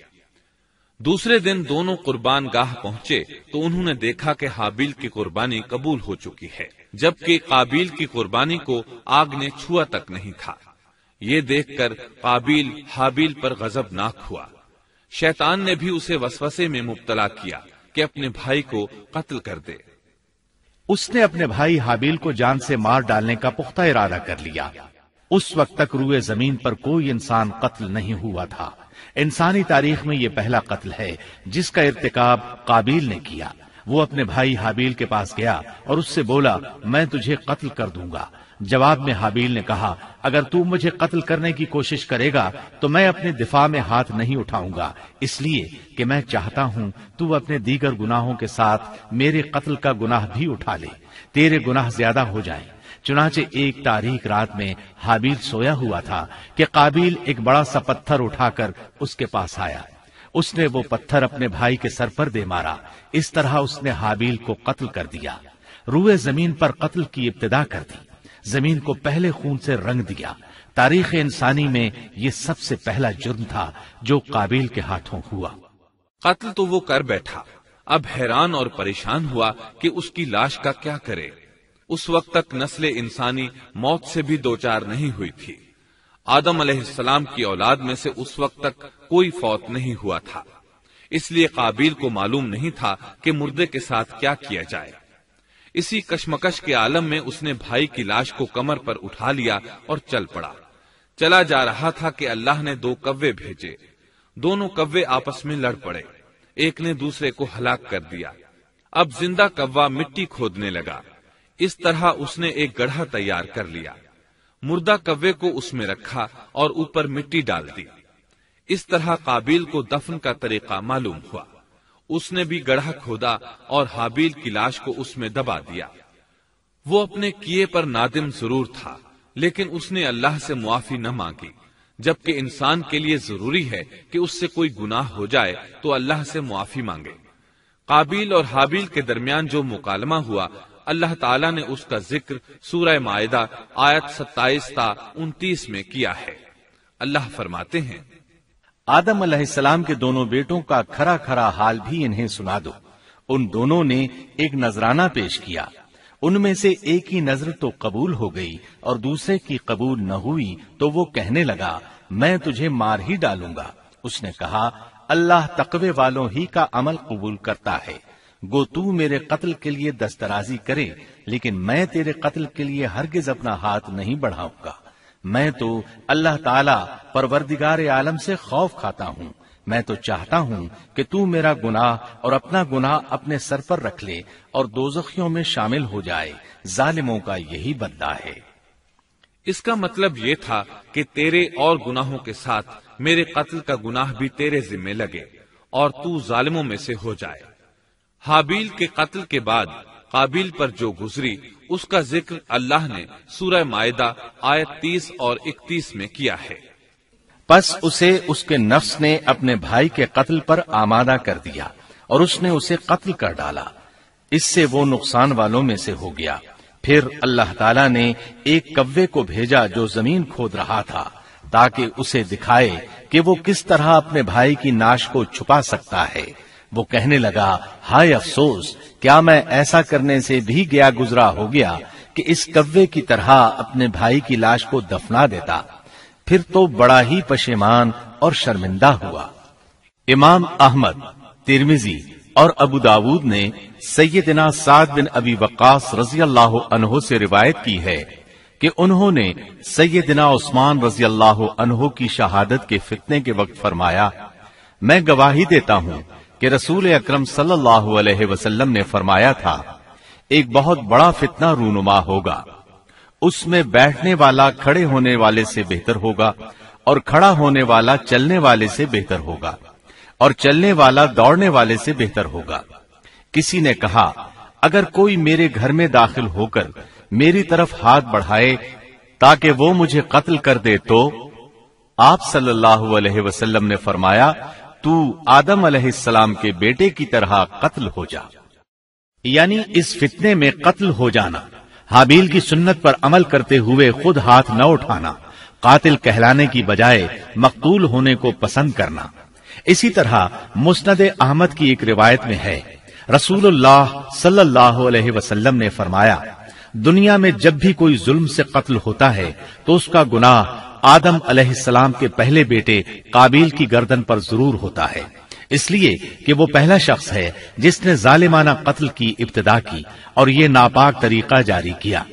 दूसरे दिन दोनों कुर्बान गाह पहुंचे तो उन्होंने देखा कि हाबिल की कुर्बानी कबूल हो चुकी है जबकि काबिल की कुर्बानी को आग ने छुआ तक नहीं था ये देखकर काबिल हाबिल पर गजब नाक हुआ शैतान ने भी उसे वसवसे में मुबतला किया कि अपने भाई को कत्ल कर दे उसने अपने भाई हाबिल को जान से मार डालने का पुख्ता इरादा कर लिया उस वक्त तक रुए जमीन पर कोई इंसान कत्ल नहीं हुआ था इंसानी तारीख में यह पहला कत्ल है जिसका इरतकाब काबिल ने किया वो अपने भाई हाबील के पास गया और उससे बोला मैं तुझे कत्ल कर दूंगा जवाब में हाबील ने कहा अगर तू मुझे कत्ल करने की कोशिश करेगा तो मैं अपने दिफा में हाथ नहीं उठाऊंगा इसलिए कि मैं चाहता हूँ तू अपने दीगर गुनाहों के साथ मेरे कत्ल का गुनाह भी उठा ले तेरे गुनाह ज्यादा हो जाए चुनाचे एक तारीख रात में हाबील सोया हुआ था कि काबिल एक बड़ा सा पत्थर उठाकर उसके पास आया उसने वो पत्थर अपने भाई के सर पर दे मारा इस तरह उसने हाबील को कत्ल कर दिया रूए जमीन पर कत्ल की इब्तदा कर दी जमीन को पहले खून से रंग दिया तारीख इंसानी में ये सबसे पहला जुर्म था जो काबिल के हाथों हुआ कत्ल तो वो कर बैठा अब हैरान और परेशान हुआ कि उसकी लाश का क्या करे उस वक्त तक नस्ल इंसानी मौत से भी दो चार नहीं हुई थी आदम अलैहिस्सलाम की औलाद में से उस वक्त तक कोई फौत नहीं हुआ था इसलिए काबिल को मालूम नहीं था कि मुर्दे के साथ क्या किया जाए इसी कशमकश के आलम में उसने भाई की लाश को कमर पर उठा लिया और चल पड़ा चला जा रहा था कि अल्लाह ने दो कव्वे भेजे दोनों कव्वे आपस में लड़ पड़े एक ने दूसरे को हलाक कर दिया अब जिंदा कव्वा मिट्टी खोदने लगा इस तरह उसने एक गढ़ा तैयार कर लिया मुर्दा कव्वे को उसमें रखा और ऊपर मिट्टी डाल दी इस तरह काबिल को दफन का तरीका मालूम हुआ उसने भी गढ़ा खोदा और हाबिल की लाश को उसमें दबा दिया वो अपने किए पर नादिम जरूर था लेकिन उसने अल्लाह से मुआफी न मांगी जबकि इंसान के लिए जरूरी है कि उससे कोई गुनाह हो जाए तो अल्लाह से मुआफी मांगे काबिल और हाबिल के दरमियान जो मुकालमा हुआ अल्लाह ताला ने उसका जिक्र सूरह मायदा आयत सत्ताईस ता उनतीस में किया है अल्लाह फरमाते हैं आदम अलैहिस्सलाम के दोनों बेटों का खरा खरा हाल भी इन्हें सुना दो उन दोनों ने एक नजराना पेश किया उनमें से एक ही नजर तो कबूल हो गई और दूसरे की कबूल न हुई तो वो कहने लगा मैं तुझे मार ही डालूंगा उसने कहा अल्लाह तकवे वालों ही का अमल कबूल करता है गो तू मेरे कत्ल के लिए दस्तराजी करे लेकिन मैं तेरे कत्ल के लिए हरगिज अपना हाथ नहीं बढ़ाऊंगा मैं तो अल्लाह ताला परवरदिगार आलम से खौफ खाता हूँ मैं तो चाहता हूँ कि तू मेरा गुनाह और अपना गुनाह अपने सर पर रख ले और दोजखियों में शामिल हो जाए जालिमों का यही बदला है इसका मतलब ये था कि तेरे और गुनाहों के साथ मेरे कत्ल का गुनाह भी तेरे जिम्मे लगे और तू जालिमों में से हो जाए हाबील के कत्ल के बाद काबिल पर जो गुजरी उसका जिक्र अल्लाह ने सूरह मायदा आयत तीस और इकतीस में किया है बस उसे उसके नफ्स ने अपने भाई के कत्ल पर आमादा कर दिया और उसने उसे कत्ल कर डाला इससे वो नुकसान वालों में से हो गया फिर अल्लाह ताला ने एक कव्वे को भेजा जो जमीन खोद रहा था ताकि उसे दिखाए कि वो किस तरह अपने भाई की नाश को छुपा सकता है वो कहने लगा हाय अफसोस क्या मैं ऐसा करने से भी गया गुजरा हो गया कि इस कव्वे की तरह अपने भाई की लाश को दफना देता फिर तो बड़ा ही पशेमान और शर्मिंदा हुआ इमाम अहमद तिरमिजी और अबू दाऊद ने सैयदना साद बिन अबी वक्स रजी अल्लाह अनहो से रिवायत की है कि उन्होंने सैयदना उस्मान रजी अल्लाह अनहो की शहादत के फितने के वक्त फरमाया मैं गवाही देता हूँ कि रसूल अक्रम सल्लल्लाहु ने फरमाया था एक बहुत बड़ा फितना रूनुमा होगा उसमें बैठने वाला खड़े होने वाले से बेहतर होगा और खड़ा होने वाला चलने वाले से बेहतर होगा और चलने वाला दौड़ने वाले से बेहतर होगा किसी ने कहा अगर कोई मेरे घर में दाखिल होकर मेरी तरफ हाथ बढ़ाए ताकि वो मुझे कत्ल कर दे तो आप सल्लल्लाहु अलैहि वसल्लम ने फरमाया तू आदम अलैहिस्सलाम के बेटे की तरह कत्ल हो जा यानी इस फितने में कत्ल हो जाना हाबील की सुन्नत पर अमल करते हुए खुद हाथ न उठाना कातिल कहलाने की बजाय मकतूल होने को पसंद करना इसी तरह मुस्नद अहमद की एक रिवायत में है रसूलुल्लाह सल्लल्लाहु अलैहि वसल्लम ने फरमाया दुनिया में जब भी कोई जुल्म से कत्ल होता है तो उसका गुनाह आदम अलैहिस्सलाम के पहले बेटे काबिल की गर्दन पर जरूर होता है इसलिए कि वो पहला शख्स है जिसने जालिमाना कत्ल की इब्तदा की और ये नापाक तरीका जारी किया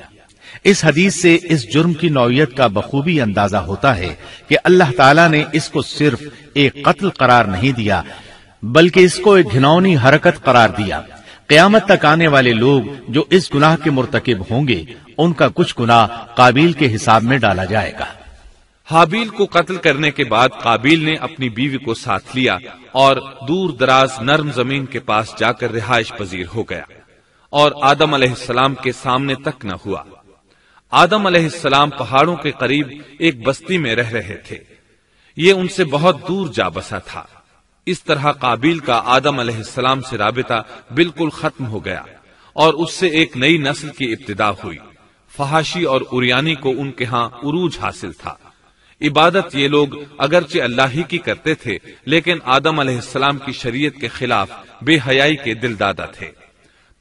इस हदीस से इस जुर्म की नौयत का बखूबी अंदाजा होता है कि अल्लाह ताला ने इसको सिर्फ एक कत्ल करार नहीं दिया बल्कि इसको एक घिनौनी हरकत करार दिया क्यामत तक आने वाले लोग जो इस गुनाह के मुरतकब होंगे उनका कुछ गुनाह काबिल के हिसाब में डाला जाएगा हाबील को कत्ल करने के बाद काबिल ने अपनी बीवी को साथ लिया और दूर दराज नर्म जमीन के पास जाकर रिहाइश पजीर हो गया और आदम अलैहिस्सलाम के सामने तक न हुआ आदम अलैहिस्सलाम पहाड़ों के करीब एक बस्ती में रह रहे थे ये उनसे बहुत दूर जा बसा था इस तरह काबिल का आदम अलैहिस्सलाम से राबिता बिल्कुल खत्म हो गया और उससे एक नई नस्ल की इब्तदा हुई फहाशी और उरियानी को उनके यहाँ उरूज हासिल था इबादत ये लोग अगरचे अल्लाह ही की करते थे लेकिन आदम अलैहिस्सलाम की शरीयत के खिलाफ बेहयाई के दिल दादा थे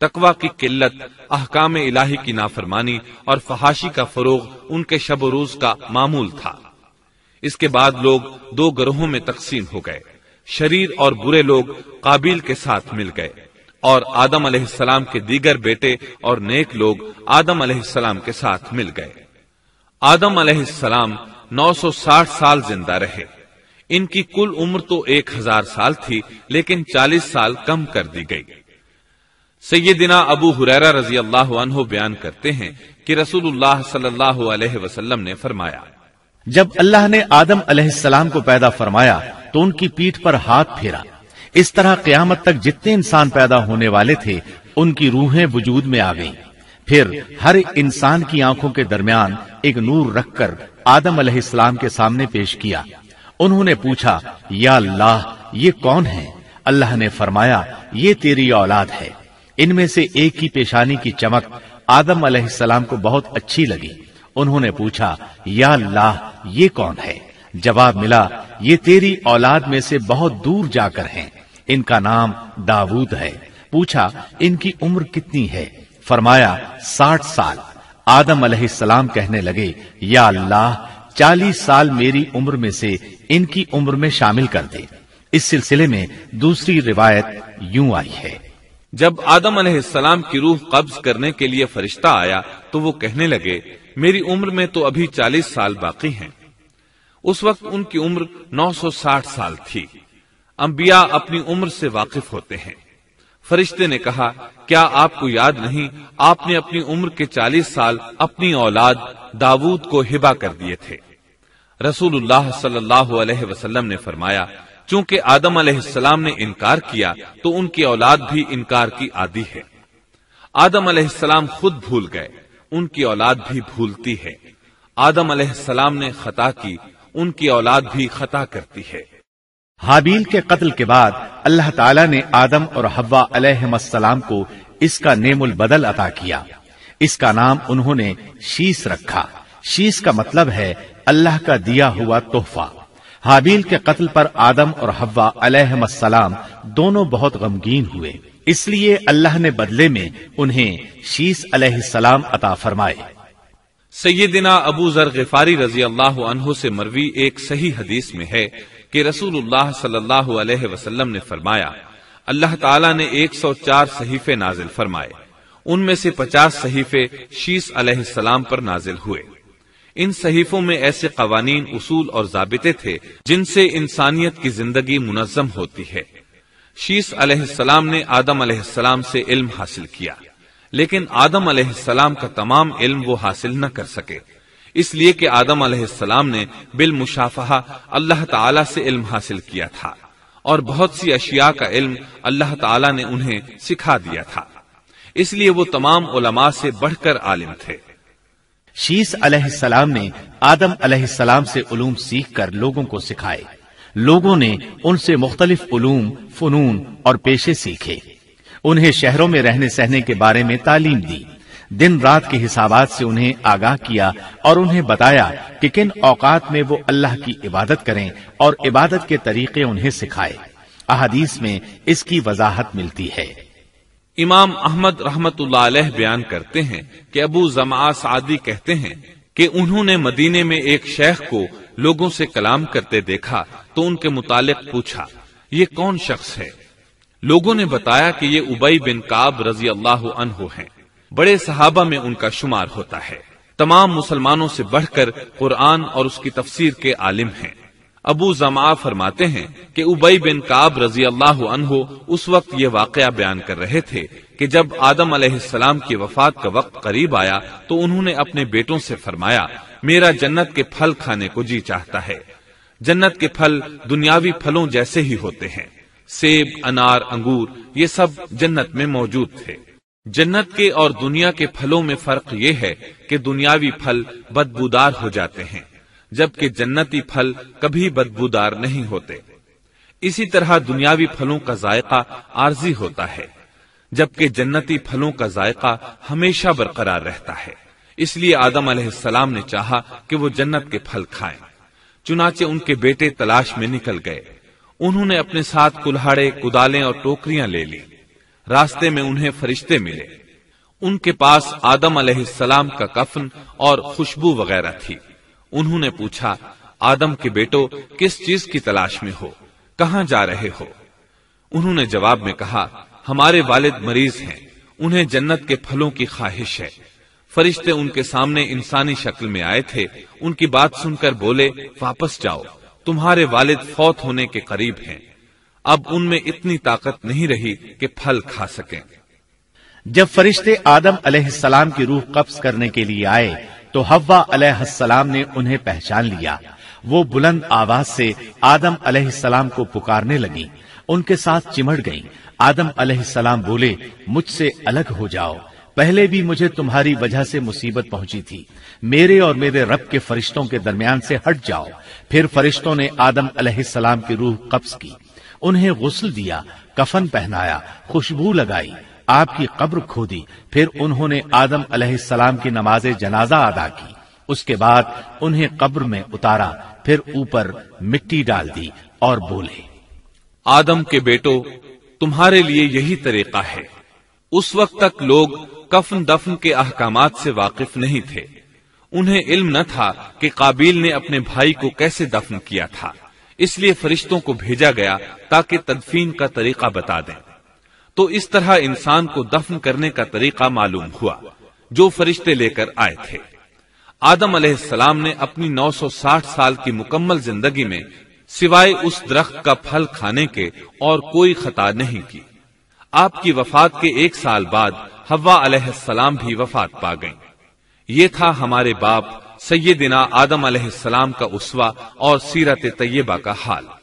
तकवा की किल्लत अहकाम इलाही की नाफरमानी और फहाशी का फरोग उनके शब रोज का मामूल था इसके बाद लोग दो ग्रोहों में तकसीम हो गए शरीर और बुरे लोग काबिल के साथ मिल गए और आदम अलैहिस्सलाम के दीगर बेटे और नेक लोग आदम अलैहिस्सलाम के साथ मिल गए आदम अलैहिस्सलाम 960 साल जिंदा रहे इनकी कुल उम्र तो 1000 साल थी लेकिन 40 साल कम कर दी गई सैदिना अबू हुरैरा रजी अल्लाह बयान करते हैं कि रसूलुल्लाह सल्लल्लाहु अलैहि वसल्लम ने फरमाया जब अल्लाह ने आदम अलैहिस्सलाम को पैदा फरमाया तो उनकी पीठ पर हाथ फेरा इस तरह क्यामत तक जितने इंसान पैदा होने वाले थे उनकी रूहें वजूद में आ गईं। फिर हर इंसान की आंखों के दरमियान एक नूर रखकर आदम अलहलाम के सामने पेश किया उन्होंने पूछा या अल्लाह ये कौन है अल्लाह ने फरमाया ये तेरी औलाद है इनमें से एक की पेशानी की चमक आदम सलाम को बहुत अच्छी लगी उन्होंने पूछा या अल्लाह ये कौन है जवाब मिला ये तेरी औलाद में से बहुत दूर जाकर हैं इनका नाम दाऊद है पूछा इनकी उम्र कितनी है फरमाया साठ साल आदम अलैहिस्सलाम कहने लगे या अल्लाह चालीस साल मेरी उम्र में से इनकी उम्र में शामिल कर दे इस सिलसिले में दूसरी रिवायत यूं आई है जब आदम अलैहिस्सलाम की रूह कब्ज करने के लिए फरिश्ता आया तो वो कहने लगे मेरी उम्र में तो अभी चालीस साल बाकी हैं। उस वक्त उनकी उम्र 960 साल थी अंबिया अपनी उम्र से वाकिफ होते हैं फरिश्ते ने कहा क्या आपको याद नहीं आपने अपनी उम्र के चालीस साल अपनी औलाद दाऊद को हिबा कर दिए थे रसूलुल्लाह सल्लल्लाहु अलैहि वसल्लम ने फरमाया चूंकि आदम अलैहिस्सलाम ने इनकार किया तो उनकी औलाद भी इनकार की आदि है आदम अलैहिस्सलाम खुद भूल गए उनकी औलाद भी भूलती है आदम अलैहिस्सलाम ने खता की उनकी औलाद भी खता करती है हाबील के कत्ल के बाद अल्लाह ताला ने आदम और हवा अलहसलाम को इसका नेमुल बदल अता किया इसका नाम उन्होंने शीश रखा शीश का मतलब है अल्लाह का दिया हुआ तोहफा हाबील के कत्ल पर आदम और हवा अलहसलाम दोनों बहुत गमगीन हुए इसलिए अल्लाह ने बदले में उन्हें शीश अलहसलाम अता फरमाए सैदिना अबू जर गिफारी रजी अल्लाह से मरवी एक सही हदीस में है कि रसूलुल्लाह सल्लल्लाहु अलैहि वसल्लम ने फरमाया अल्लाह ताला ने 104 सहीफे नाजिल फरमाए उनमें से 50 सहीफे शीस अलैहिस्सलाम पर नाजिल हुए इन सहीफों में ऐसे कवानीन उसूल और जाबिते थे जिनसे इंसानियत की जिंदगी मुनजम होती है शीस अलैहिस्सलाम ने आदम अलैहिस्सलाम से इल्म हासिल किया लेकिन आदम अलैहिस्सलाम का तमाम इल्म वो हासिल न कर सके इसलिए कि आदम अलैहिस्सलाम ने बिल मुशाफा अल्लाह ताला से इल्म हासिल किया था और बहुत सी अशिया का इल्म अल्लाह ताला ने उन्हें सिखा दिया था इसलिए वो तमाम उलमा से बढ़कर आलिम थे शीस अलैहिस्सलाम ने आदम अलैहिस्सलाम से उलूम सीख कर लोगों को सिखाए लोगों ने उनसे मुख्तलिफ उलूम फनून और पेशे सीखे उन्हें शहरों में रहने सहने के बारे में तालीम दी दिन रात के हिसाब से उन्हें आगाह किया और उन्हें बताया कि किन औकात में वो अल्लाह की इबादत करें और इबादत के तरीके उन्हें सिखाए अहदीस में इसकी वजाहत मिलती है इमाम अहमद रहमत बयान करते हैं कि अबू जमा सादी कहते हैं कि उन्होंने मदीने में एक शेख को लोगों से कलाम करते देखा तो उनके मुतालिक पूछा ये कौन शख्स है लोगों ने बताया कि ये उबई बिन काब रजी अल्लाह अनहो हैं बड़े सहाबा में उनका शुमार होता है तमाम मुसलमानों से बढ़कर कुरान और उसकी तफसीर के आलिम हैं अबू जमा फरमाते हैं कि उबई बिन काब रजी अल्लाह अनहो उस वक्त ये वाक़ बयान कर रहे थे कि जब आदम अलैहिस्सलाम की वफात का वक्त करीब आया तो उन्होंने अपने बेटों से फरमाया मेरा जन्नत के फल खाने को जी चाहता है जन्नत के फल दुनियावी फलों जैसे ही होते हैं सेब अनार अंगूर ये सब जन्नत में मौजूद थे जन्नत के और दुनिया के फलों में फर्क ये है कि दुनियावी फल बदबूदार हो जाते हैं जबकि जन्नती फल कभी बदबूदार नहीं होते इसी तरह दुनियावी फलों का जायका आर्जी होता है जबकि जन्नती फलों का जायका हमेशा बरकरार रहता है इसलिए आदम सलाम ने चाहा कि वो जन्नत के फल खाएं। चुनाचे उनके बेटे तलाश में निकल गए उन्होंने अपने साथ कुल्हाड़े कुदालें और टोकरियां ले ली रास्ते में उन्हें फरिश्ते मिले उनके पास आदम अलैहिस्सलाम का कफन और खुशबू वगैरह थी उन्होंने पूछा आदम के बेटो किस चीज की तलाश में हो कहा जा रहे हो उन्होंने जवाब में कहा हमारे वालिद मरीज हैं उन्हें जन्नत के फलों की ख्वाहिश है फरिश्ते उनके सामने इंसानी शक्ल में आए थे उनकी बात सुनकर बोले वापस जाओ तुम्हारे वालिद फौत होने के करीब हैं अब उनमें इतनी ताकत नहीं रही कि फल खा सकें जब फरिश्ते आदम अलैहिस्सलाम की रूह कब्ज करने के लिए आए तो हवा अलैहिस्सलाम ने उन्हें पहचान लिया वो बुलंद आवाज से आदम अलैहिस्सलाम को पुकारने लगी उनके साथ चिमट गईं। आदम अलैहिस्सलाम बोले मुझसे अलग हो जाओ पहले भी मुझे तुम्हारी वजह से मुसीबत पहुंची थी मेरे और मेरे रब के फरिश्तों के दरमियान से हट जाओ फिर फरिश्तों ने आदम अलैहिस्सलाम की रूह कब्ज की उन्हें गुस्ल दिया कफन पहनाया खुशबू लगाई आपकी कब्र खोदी फिर उन्होंने आदम अलैहिस्सलाम की नमाज जनाजा अदा की उसके बाद उन्हें कब्र में उतारा फिर ऊपर मिट्टी डाल दी और बोले आदम के बेटो तुम्हारे लिए यही तरीका है उस वक्त तक लोग कफन दफन के अहकाम से वाकिफ नहीं थे उन्हें इल्म न था कि काबिल ने अपने भाई को कैसे दफन किया था इसलिए फरिश्तों को भेजा गया ताकि तदफीन का तरीका बता दें तो इस तरह इंसान को दफन करने का तरीका मालूम हुआ जो फरिश्ते लेकर आए थे आदम सलाम ने अपनी 960 साल की मुकम्मल जिंदगी में सिवाय उस दरख्त का फल खाने के और कोई खता नहीं की आपकी वफात के एक साल बाद हवा सलाम भी वफात पा गईं। ये था हमारे बाप सैदिना आदम अलैहिस्सलाम का उसवा और सीरत तय्यबा का हाल